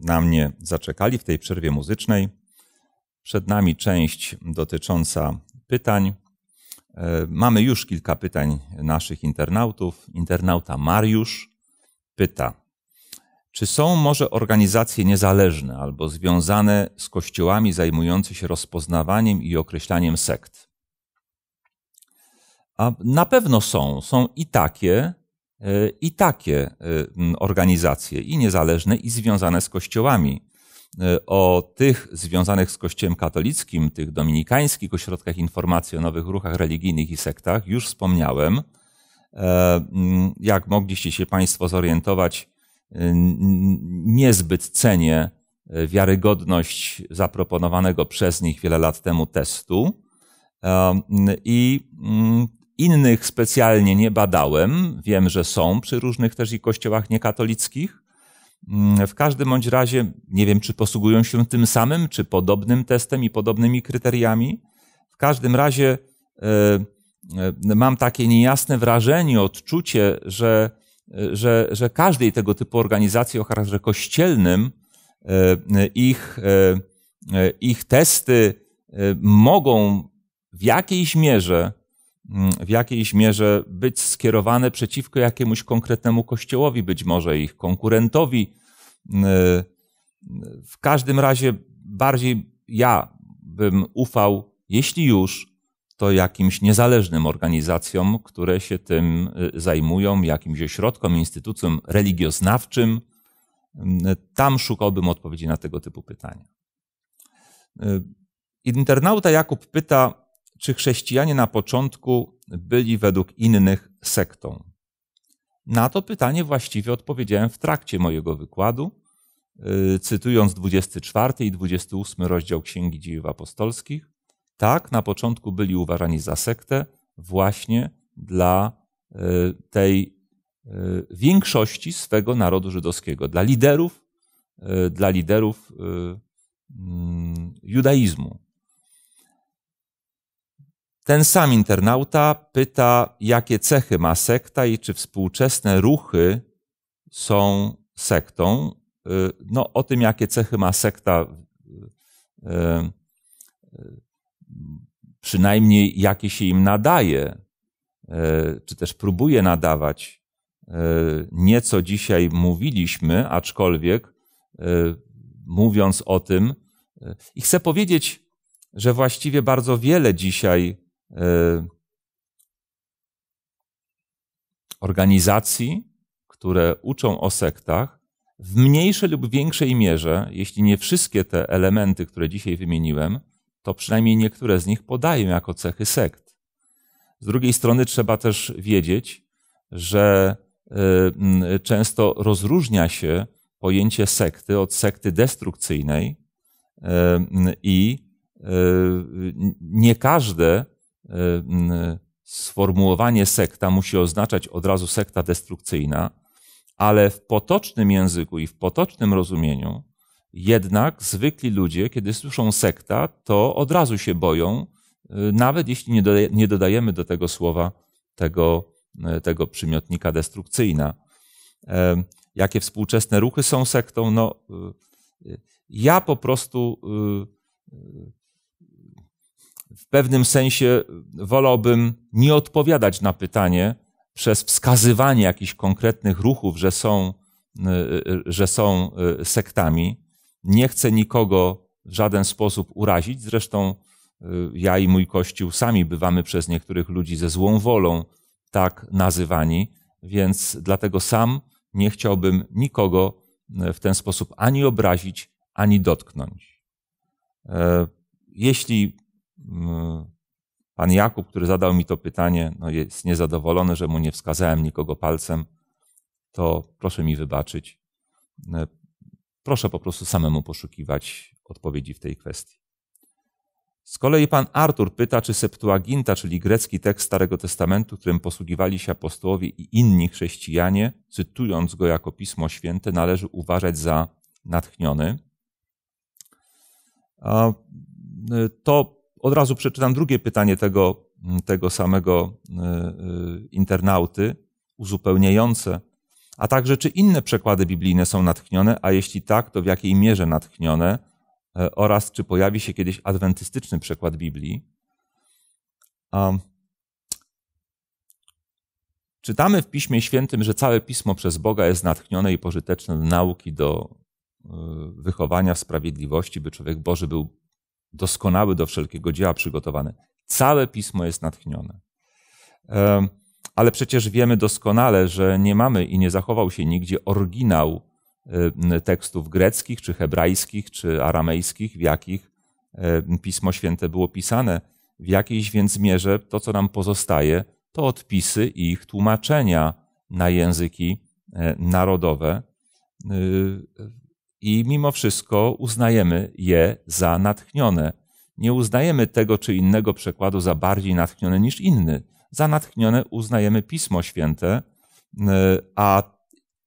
na mnie zaczekali w tej przerwie muzycznej. Przed nami część dotycząca pytań. E, mamy już kilka pytań naszych internautów. Internauta Mariusz pyta: Czy są może organizacje niezależne albo związane z kościołami zajmujące się rozpoznawaniem i określaniem sekt? A na pewno są. Są i takie, i takie y, organizacje, i niezależne, i związane z kościołami. Y, o tych związanych z Kościołem katolickim, tych dominikańskich ośrodkach informacji o nowych ruchach religijnych i sektach już wspomniałem. E, jak mogliście się Państwo zorientować, y, niezbyt cenię wiarygodność zaproponowanego przez nich wiele lat temu testu. E, I Innych specjalnie nie badałem. Wiem, że są przy różnych też i kościołach niekatolickich. Mm, w każdym bądź razie nie wiem, czy posługują się tym samym, czy podobnym testem i podobnymi kryteriami. W każdym razie y, y, mam takie niejasne wrażenie, odczucie, że, y, że, że każdej tego typu organizacji o charakterze kościelnym ich, ich testy mogą w jakiejś mierze Mm, w jakiejś mierze być skierowane przeciwko jakiemuś konkretnemu kościołowi, być może ich konkurentowi. Mm, w każdym razie bardziej ja bym ufał, jeśli już, to jakimś niezależnym organizacjom, które się tym y, zajmują, jakimś ośrodkom, instytucjom religioznawczym. Mm, tam szukałbym odpowiedzi na tego typu pytania. Y, internauta Jakub pyta, czy chrześcijanie na początku byli według innych sektą? Na to pytanie właściwie odpowiedziałem w trakcie mojego wykładu, y, cytując 24 i 28 rozdział Księgi Dziejów Apostolskich. Tak, na początku byli uważani za sektę właśnie dla y, tej y, większości swego narodu żydowskiego, dla liderów, dla liderów mm, judaizmu. Ten sam internauta pyta, jakie cechy ma sekta i czy współczesne ruchy są sektą. Y, no, o tym, jakie cechy ma sekta, y, y, przynajmniej jakie się im nadaje, czy też próbuje nadawać, nieco dzisiaj mówiliśmy, aczkolwiek mówiąc o tym, i chcę powiedzieć, że właściwie bardzo wiele dzisiaj Y, organizacji, które uczą o sektach, w mniejszej lub większej mierze, jeśli nie wszystkie te elementy, które dzisiaj wymieniłem, to przynajmniej niektóre z nich podają jako cechy sekt. Z drugiej strony trzeba też wiedzieć, że y, y, często rozróżnia się pojęcie sekty od sekty destrukcyjnej i nie każde Y, mm, sformułowanie sekta musi oznaczać od razu sekta destrukcyjna, ale w potocznym języku i w potocznym rozumieniu jednak zwykli ludzie, kiedy słyszą sekta, to od razu się boją, y, nawet jeśli nie dodajemy do tego słowa tego, y, tego przymiotnika destrukcyjna. Jakie współczesne ruchy są sektą? No, ja po prostu w pewnym sensie y, wolałbym nie odpowiadać na pytanie przez wskazywanie jakichś konkretnych ruchów, że są, y, y, że są sektami. Nie chcę nikogo w żaden sposób urazić. Zresztą ja i mój kościół sami bywamy przez niektórych ludzi ze złą wolą tak nazywani, więc dlatego sam nie chciałbym nikogo w ten sposób ani obrazić, ani dotknąć. E, jeśli no. Pan Jakub, który zadał mi to pytanie, no jest niezadowolony, że mu nie wskazałem nikogo palcem, to proszę mi wybaczyć. No, proszę po prostu samemu poszukiwać odpowiedzi w tej kwestii. Z kolei pan Artur pyta, czy Septuaginta, czyli grecki tekst Starego Testamentu, którym posługiwali się apostołowie i inni chrześcijanie, cytując go jako Pismo Święte, należy uważać za natchniony. Y, to od razu przeczytam drugie pytanie tego, mm, tego samego e, e, internauty, uzupełniające. A także, czy inne przekłady biblijne są natchnione, a jeśli tak, to w jakiej mierze natchnione, e, oraz czy pojawi się kiedyś adwentystyczny przekład Biblii. Czytamy w Piśmie Świętym, że całe pismo przez Boga jest natchnione i pożyteczne do nauki, do wychowania w sprawiedliwości, by człowiek Boży był doskonały do wszelkiego dzieła przygotowany. Całe pismo jest natchnione. Ale przecież wiemy doskonale, że nie mamy i nie zachował się nigdzie oryginał tekstów greckich, czy hebrajskich, czy aramejskich, w jakich Pismo Święte było pisane. W jakiejś więc mierze to, co nam pozostaje, to odpisy i ich tłumaczenia na języki e, narodowe, y, i mimo wszystko uznajemy je za natchnione. Nie uznajemy tego czy innego przekładu za bardziej natchnione niż inny. Za natchnione uznajemy Pismo Święte, e, a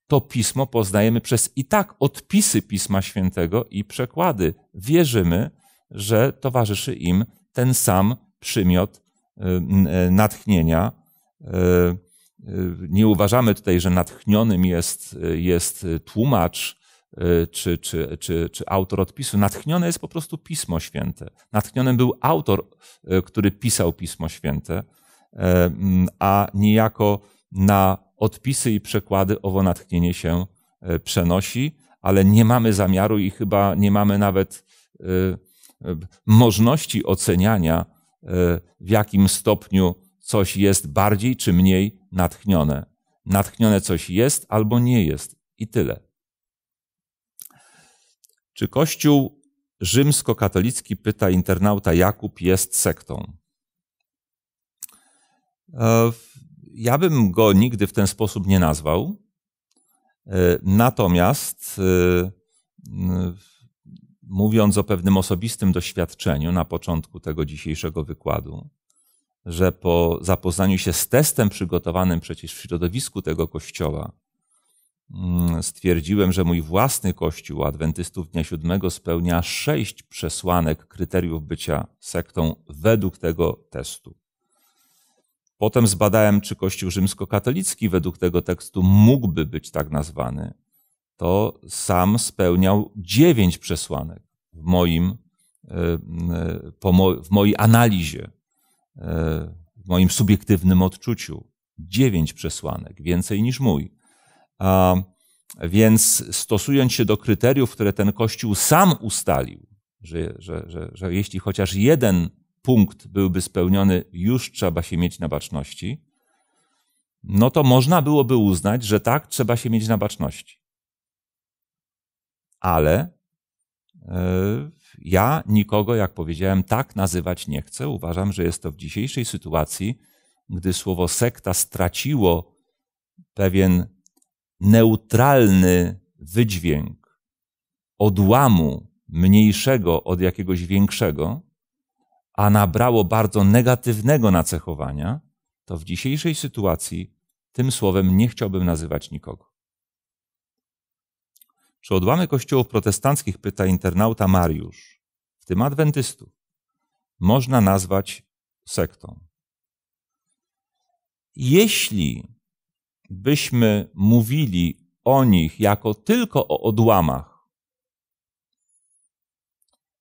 to pismo poznajemy przez i tak odpisy Pisma Świętego i przekłady. Wierzymy, że towarzyszy im ten sam przymiot e, e, natchnienia. Nie uważamy tutaj, że natchnionym jest, jest tłumacz, Y, czy, czy, czy, czy autor odpisu. Natchnione jest po prostu Pismo Święte. Natchnionym był autor, y, który pisał Pismo Święte, e, mm, a niejako na odpisy i przekłady owo natchnienie się e, przenosi, ale nie mamy zamiaru i chyba nie mamy nawet y, możliwości oceniania, e, w jakim stopniu coś jest bardziej czy mniej natchnione. Natchnione coś jest albo nie jest i tyle. Czy Kościół rzymskokatolicki, pyta internauta Jakub, jest sektą? E, ja bym go nigdy w ten sposób nie nazwał. E, natomiast e, mówiąc o pewnym osobistym doświadczeniu na początku tego dzisiejszego wykładu, że po zapoznaniu się z testem przygotowanym przecież w środowisku tego kościoła, Mm, stwierdziłem, że mój własny kościół Adwentystów Dnia Siódmego spełnia sześć przesłanek kryteriów bycia sektą według tego testu. Potem zbadałem, czy Kościół rzymskokatolicki według tego tekstu mógłby być tak nazwany. To sam spełniał dziewięć przesłanek w, moim, e, e, w mojej analizie, e, w moim subiektywnym odczuciu. Dziewięć przesłanek, więcej niż mój. Więc stosując się do kryteriów, które ten Kościół sam ustalił, że, że, że, że jeśli chociaż jeden punkt byłby spełniony, już trzeba się mieć na baczności, no to można byłoby uznać, że tak, trzeba się mieć na baczności. Ale e, ja nikogo, jak powiedziałem, tak nazywać nie chcę. Uważam, że jest to w dzisiejszej sytuacji, gdy słowo sekta straciło pewien neutralny wydźwięk odłamu mniejszego od jakiegoś większego, a nabrało bardzo negatywnego nacechowania, to w dzisiejszej sytuacji tym słowem nie chciałbym nazywać nikogo. Czy odłamy kościołów protestanckich, pyta internauta Mariusz, w tym adwentystów, można nazwać sektą? Jeśli byśmy mówili o nich jako tylko o odłamach,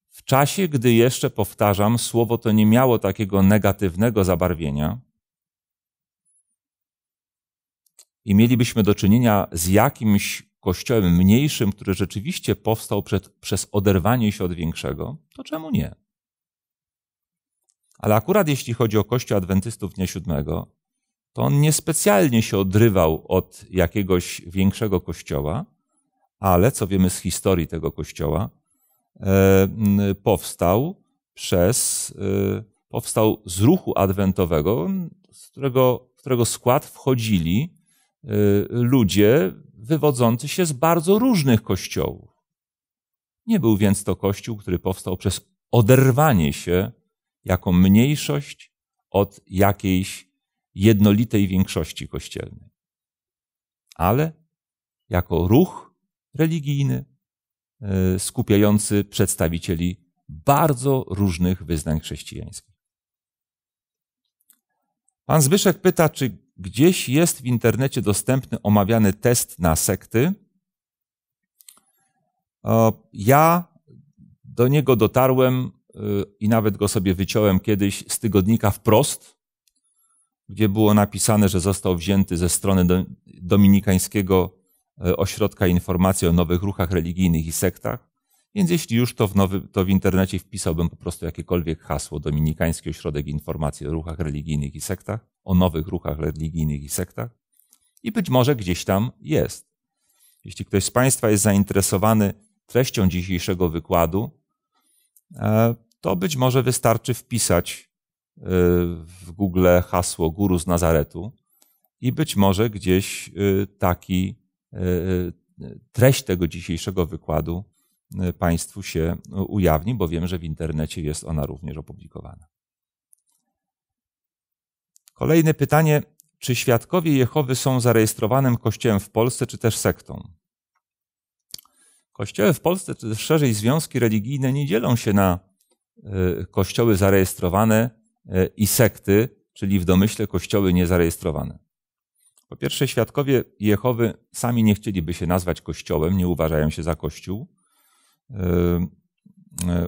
w czasie, gdy jeszcze powtarzam, słowo to nie miało takiego negatywnego zabarwienia, i mielibyśmy do czynienia z jakimś kościołem mniejszym, który rzeczywiście powstał przed, przez oderwanie się od większego, to czemu nie? Ale akurat jeśli chodzi o Kościół Adwentystów Dnia Siódmego, to on niespecjalnie się odrywał od jakiegoś większego kościoła, ale co wiemy z historii tego kościoła, e, powstał przez, e, powstał z ruchu adwentowego, z którego, w którego skład wchodzili e, ludzie wywodzący się z bardzo różnych kościołów. Nie był więc to kościół, który powstał przez oderwanie się jako mniejszość od jakiejś jednolitej większości kościelnej. Ale jako ruch religijny e, skupiający przedstawicieli bardzo różnych wyznań chrześcijańskich. Pan Zbyszek pyta, czy gdzieś jest w internecie dostępny omawiany test na sekty. Ja do niego dotarłem e, i nawet go sobie wyciąłem kiedyś z tygodnika wprost, gdzie było napisane, że został wzięty ze strony Dominikańskiego e, Ośrodka Informacji o Nowych Ruchach Religijnych i Sektach. Więc jeśli już to w, nowy, to w internecie wpisałbym po prostu jakiekolwiek hasło Dominikański Ośrodek Informacji o Ruchach Religijnych i Sektach, o nowych ruchach religijnych i sektach i być może gdzieś tam jest. Jeśli ktoś z Państwa jest zainteresowany treścią dzisiejszego wykładu, e, to być może wystarczy wpisać w Google hasło guru z Nazaretu i być może gdzieś y, taki y, y, treść tego dzisiejszego wykładu Państwu się ujawni, bo wiem, że w internecie jest ona również opublikowana. Kolejne pytanie. Czy świadkowie Jehowy są zarejestrowanym kościołem w Polsce, czy też sektą? Kościoły w Polsce, czy też szerzej związki religijne, nie dzielą się na kościoły zarejestrowane E, i sekty, czyli w domyśle kościoły niezarejestrowane. Po pierwsze, świadkowie Jehowy sami nie chcieliby się nazwać kościołem, nie uważają się za kościół. E, e,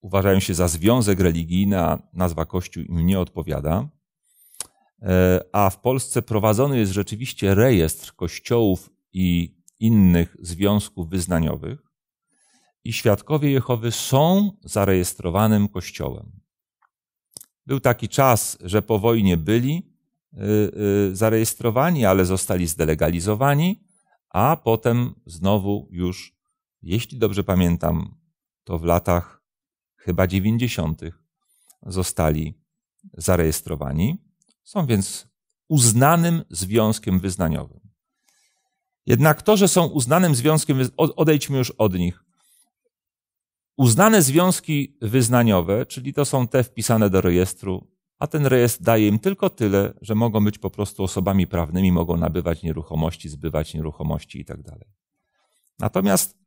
uważają się za związek religijny, a nazwa kościół im nie odpowiada. A w Polsce prowadzony jest rzeczywiście rejestr kościołów i innych związków wyznaniowych. I świadkowie Jehowy są zarejestrowanym kościołem. Był taki czas, że po wojnie byli y, y, zarejestrowani, ale zostali zdelegalizowani, a potem znowu już, jeśli dobrze pamiętam, to w latach chyba 90. zostali zarejestrowani. Są więc uznanym związkiem wyznaniowym. Jednak to, że są uznanym związkiem, odejdźmy już od nich, Uznane związki wyznaniowe, czyli to są te wpisane do rejestru, a ten rejestr daje im tylko tyle, że mogą być po prostu osobami prawnymi, mogą nabywać nieruchomości, zbywać nieruchomości itd. Tak Natomiast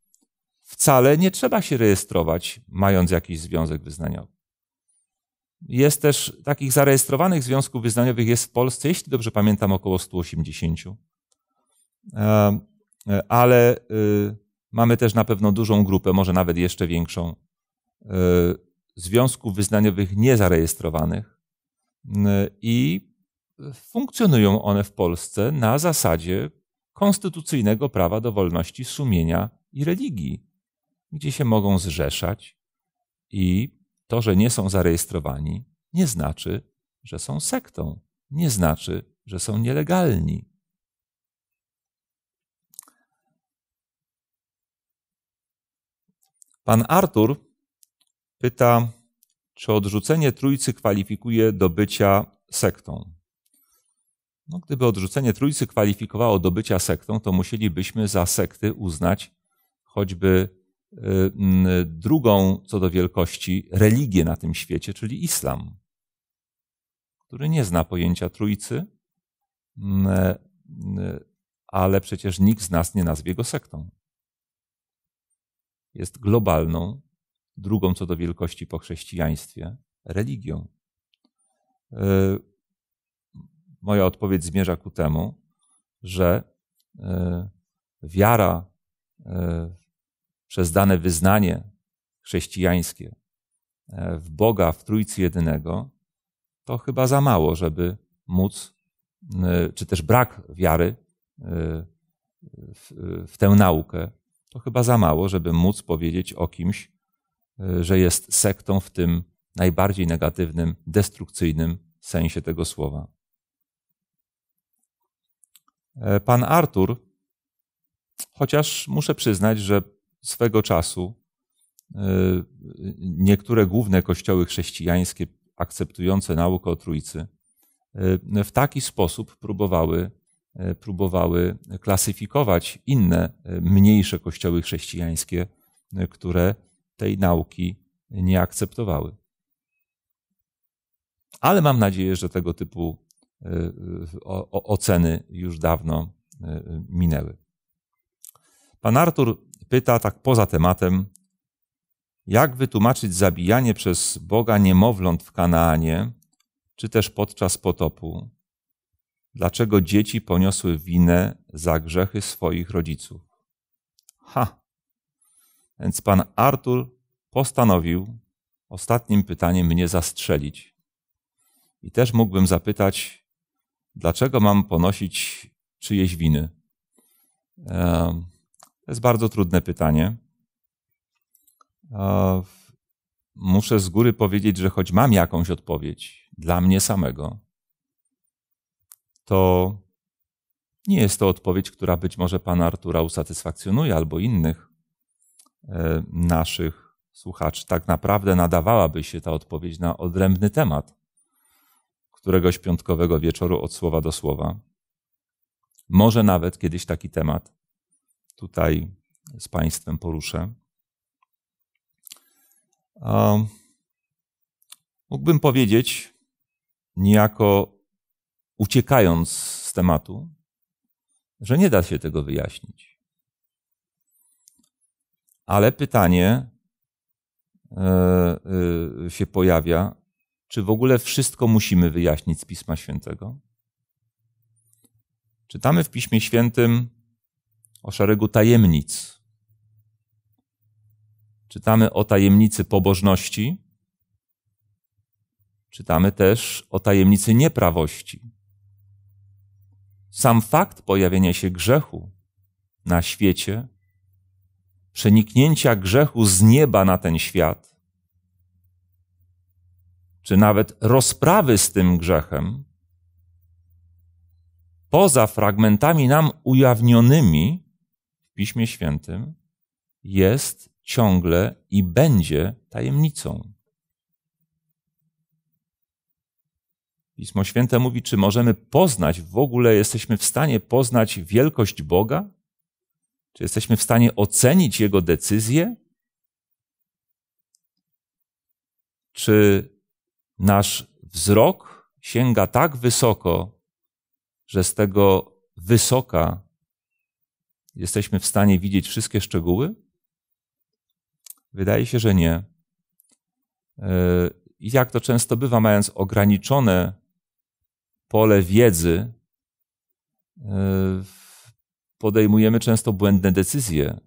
wcale nie trzeba się rejestrować, mając jakiś związek wyznaniowy. Jest też takich zarejestrowanych związków wyznaniowych jest w Polsce, jeśli dobrze pamiętam, około 180. E, e, ale y, Mamy też na pewno dużą grupę, może nawet jeszcze większą, e, związków wyznaniowych niezarejestrowanych i funkcjonują one w Polsce na zasadzie konstytucyjnego prawa do wolności sumienia i religii, gdzie się mogą zrzeszać i to, że nie są zarejestrowani, nie znaczy, że są sektą, nie znaczy, że są nielegalni. Pan Artur pyta, czy odrzucenie trójcy kwalifikuje do bycia sektą. No, gdyby odrzucenie trójcy kwalifikowało do bycia sektą, to musielibyśmy za sekty uznać choćby y, drugą co do wielkości religię na tym świecie, czyli islam, który nie zna pojęcia trójcy, ale przecież nikt z nas nie nazwie go sektą jest globalną, drugą co do wielkości po chrześcijaństwie, religią. E, moja odpowiedź zmierza ku temu, że e, wiara e, przez dane wyznanie chrześcijańskie w Boga, w Trójcy Jedynego, to chyba za mało, żeby móc, czy też brak wiary w, w tę naukę to chyba za mało, żeby móc powiedzieć o kimś, e, że jest sektą w tym najbardziej negatywnym, destrukcyjnym sensie tego słowa. E, pan Artur, chociaż muszę przyznać, że swego czasu e, niektóre główne kościoły chrześcijańskie akceptujące naukę o Trójcy w taki sposób próbowały E, próbowały klasyfikować inne e, mniejsze kościoły chrześcijańskie, e, które tej nauki nie akceptowały. Ale mam nadzieję, że tego typu oceny już dawno minęły. Pan Artur pyta, tak poza tematem, jak wytłumaczyć zabijanie przez Boga niemowląt w Kanaanie, czy też podczas potopu, Dlaczego dzieci poniosły winę za grzechy swoich rodziców? Ha! Więc pan Artur postanowił ostatnim pytaniem mnie zastrzelić. I też mógłbym zapytać, dlaczego mam ponosić czyjeś winy? To jest bardzo trudne pytanie. Muszę z góry powiedzieć, że choć mam jakąś odpowiedź dla mnie samego, to nie jest to odpowiedź, która być może pana Artura usatysfakcjonuje albo innych e, naszych słuchaczy. Tak naprawdę nadawałaby się ta odpowiedź na odrębny temat któregoś piątkowego wieczoru od słowa do słowa. Może nawet kiedyś taki temat tutaj z Państwem poruszę. Mógłbym powiedzieć niejako uciekając z tematu, że nie da się tego wyjaśnić. Ale pytanie e, e, się pojawia, czy w ogóle wszystko musimy wyjaśnić z Pisma Świętego? Czytamy w Piśmie Świętym o szeregu tajemnic. Czytamy o tajemnicy pobożności, czytamy też o tajemnicy nieprawości. Sam fakt pojawienia się grzechu na świecie, przeniknięcia grzechu z nieba na ten świat, czy nawet rozprawy z tym grzechem, poza fragmentami nam ujawnionymi w Piśmie Świętym, jest ciągle i będzie tajemnicą. Pismo Święte mówi, czy możemy poznać, w ogóle jesteśmy w stanie poznać wielkość Boga? Czy jesteśmy w stanie ocenić Jego decyzje? Czy nasz wzrok sięga tak wysoko, że z tego wysoka jesteśmy w stanie widzieć wszystkie szczegóły? Wydaje się, że nie. E, I jak to często bywa, mając ograniczone pole wiedzy e, podejmujemy często błędne decyzje.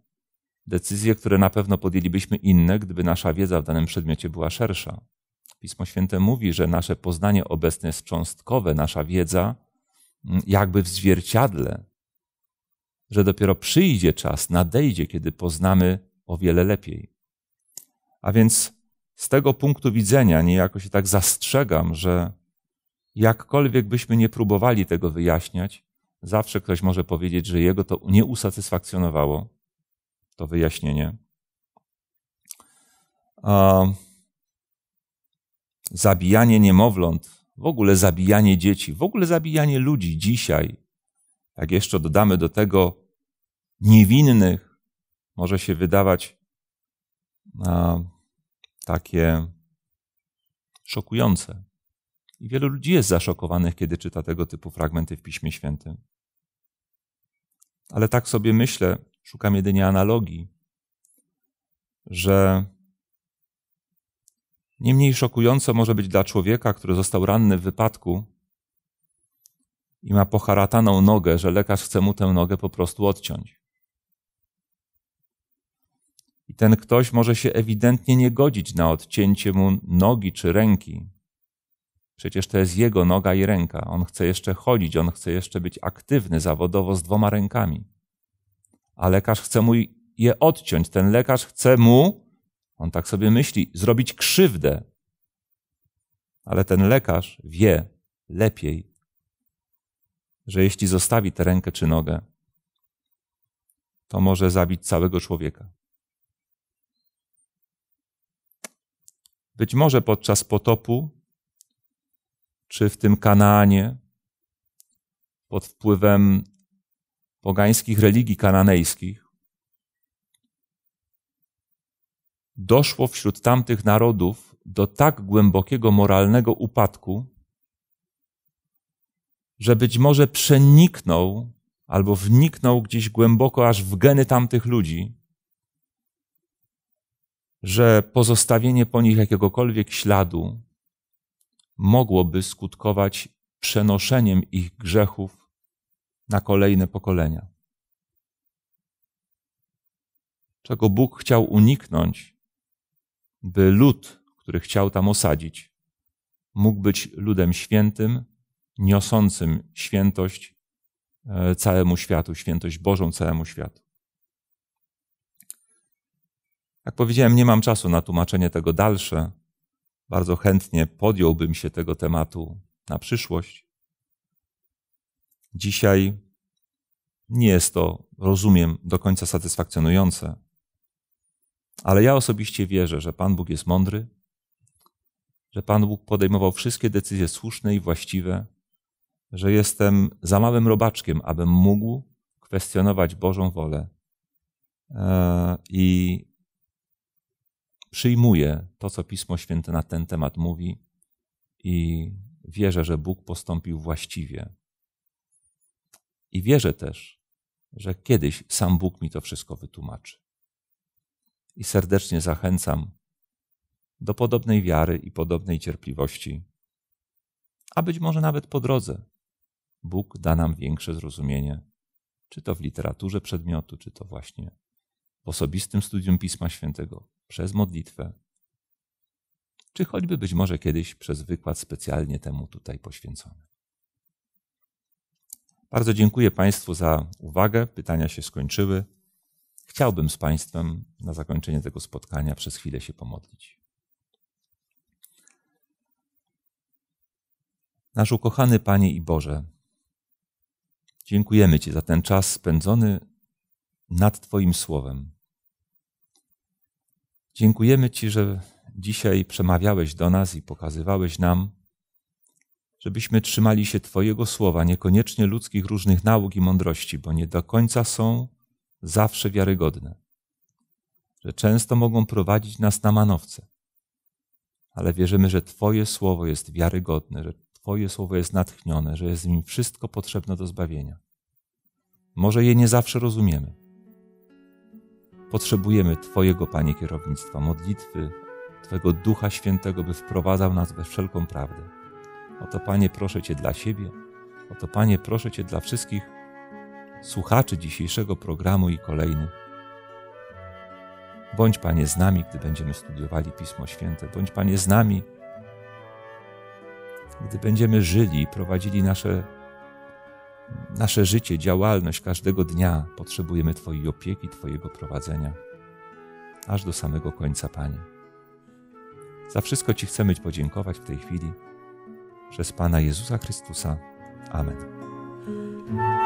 Decyzje, które na pewno podjęlibyśmy inne, gdyby nasza wiedza w danym przedmiocie była szersza. Pismo Święte mówi, że nasze poznanie obecne jest cząstkowe, nasza wiedza mm, jakby w zwierciadle, że dopiero przyjdzie czas, nadejdzie, kiedy poznamy o wiele lepiej. A więc z tego punktu widzenia niejako się tak zastrzegam, że jakkolwiek byśmy nie próbowali tego wyjaśniać, zawsze ktoś może powiedzieć, że jego to nie usatysfakcjonowało, to wyjaśnienie. zabijanie niemowląt, w ogóle zabijanie dzieci, w ogóle zabijanie ludzi dzisiaj, jak jeszcze dodamy do tego niewinnych, może się wydawać takie szokujące. I wielu ludzi jest zaszokowanych, kiedy czyta tego typu fragmenty w Piśmie Świętym. Ale tak sobie myślę, szukam jedynie analogii, że nie mniej szokująco może być dla człowieka, który został ranny w wypadku i ma poharataną nogę, że lekarz chce mu tę nogę po prostu odciąć. I ten ktoś może się ewidentnie nie godzić na odcięcie mu nogi czy ręki, Przecież to jest jego noga i ręka. On chce jeszcze chodzić, on chce jeszcze być aktywny zawodowo z dwoma rękami. A lekarz chce mu je odciąć. Ten lekarz chce mu, on tak sobie myśli, zrobić krzywdę. Ale ten lekarz wie lepiej, że jeśli zostawi tę rękę czy nogę, to może zabić całego człowieka. Być może podczas potopu czy w tym Kanaanie, pod wpływem pogańskich religii kananejskich, doszło wśród tamtych narodów do tak głębokiego moralnego upadku, że być może przeniknął albo wniknął gdzieś głęboko aż w geny tamtych ludzi, że pozostawienie po nich jakiegokolwiek śladu mogłoby skutkować przenoszeniem ich grzechów na kolejne pokolenia. Czego Bóg chciał uniknąć, by lud, który chciał tam osadzić, mógł być ludem świętym, niosącym świętość e, całemu światu, świętość Bożą całemu światu. Jak powiedziałem, nie mam czasu na tłumaczenie tego dalsze. Bardzo chętnie podjąłbym się tego tematu na przyszłość. Dzisiaj nie jest to, rozumiem, do końca satysfakcjonujące, ale ja osobiście wierzę, że Pan Bóg jest mądry, że Pan Bóg podejmował wszystkie decyzje słuszne i właściwe, że jestem za małym robaczkiem, abym mógł kwestionować Bożą wolę e, i przyjmuję to, co Pismo Święte na ten temat mówi i wierzę, że Bóg postąpił właściwie. I wierzę też, że kiedyś sam Bóg mi to wszystko wytłumaczy. I serdecznie zachęcam do podobnej wiary i podobnej cierpliwości, a być może nawet po drodze Bóg da nam większe zrozumienie, czy to w literaturze przedmiotu, czy to właśnie w osobistym studium Pisma Świętego, przez modlitwę, czy choćby być może kiedyś przez wykład specjalnie temu tutaj poświęcony. Bardzo dziękuję Państwu za uwagę. Pytania się skończyły. Chciałbym z Państwem na zakończenie tego spotkania przez chwilę się pomodlić. Nasz ukochany Panie i Boże, dziękujemy Ci za ten czas spędzony nad Twoim Słowem. Dziękujemy Ci, że dzisiaj przemawiałeś do nas i pokazywałeś nam, żebyśmy trzymali się Twojego słowa, niekoniecznie ludzkich różnych nauk i mądrości, bo nie do końca są zawsze wiarygodne, że często mogą prowadzić nas na manowce. Ale wierzymy, że Twoje słowo jest wiarygodne, że Twoje słowo jest natchnione, że jest w nim wszystko potrzebne do zbawienia. Może je nie zawsze rozumiemy Potrzebujemy Twojego, Panie, kierownictwa, modlitwy, Twojego Ducha Świętego, by wprowadzał nas we wszelką prawdę. Oto, Panie, proszę Cię dla siebie, oto, Panie, proszę Cię dla wszystkich słuchaczy dzisiejszego programu i kolejnych. Bądź Panie z nami, gdy będziemy studiowali Pismo Święte. Bądź Panie z nami, gdy będziemy żyli i prowadzili nasze Nasze życie, działalność każdego dnia potrzebujemy Twojej opieki, Twojego prowadzenia, aż do samego końca, Panie. Za wszystko Ci chcemy podziękować w tej chwili przez Pana Jezusa Chrystusa. Amen.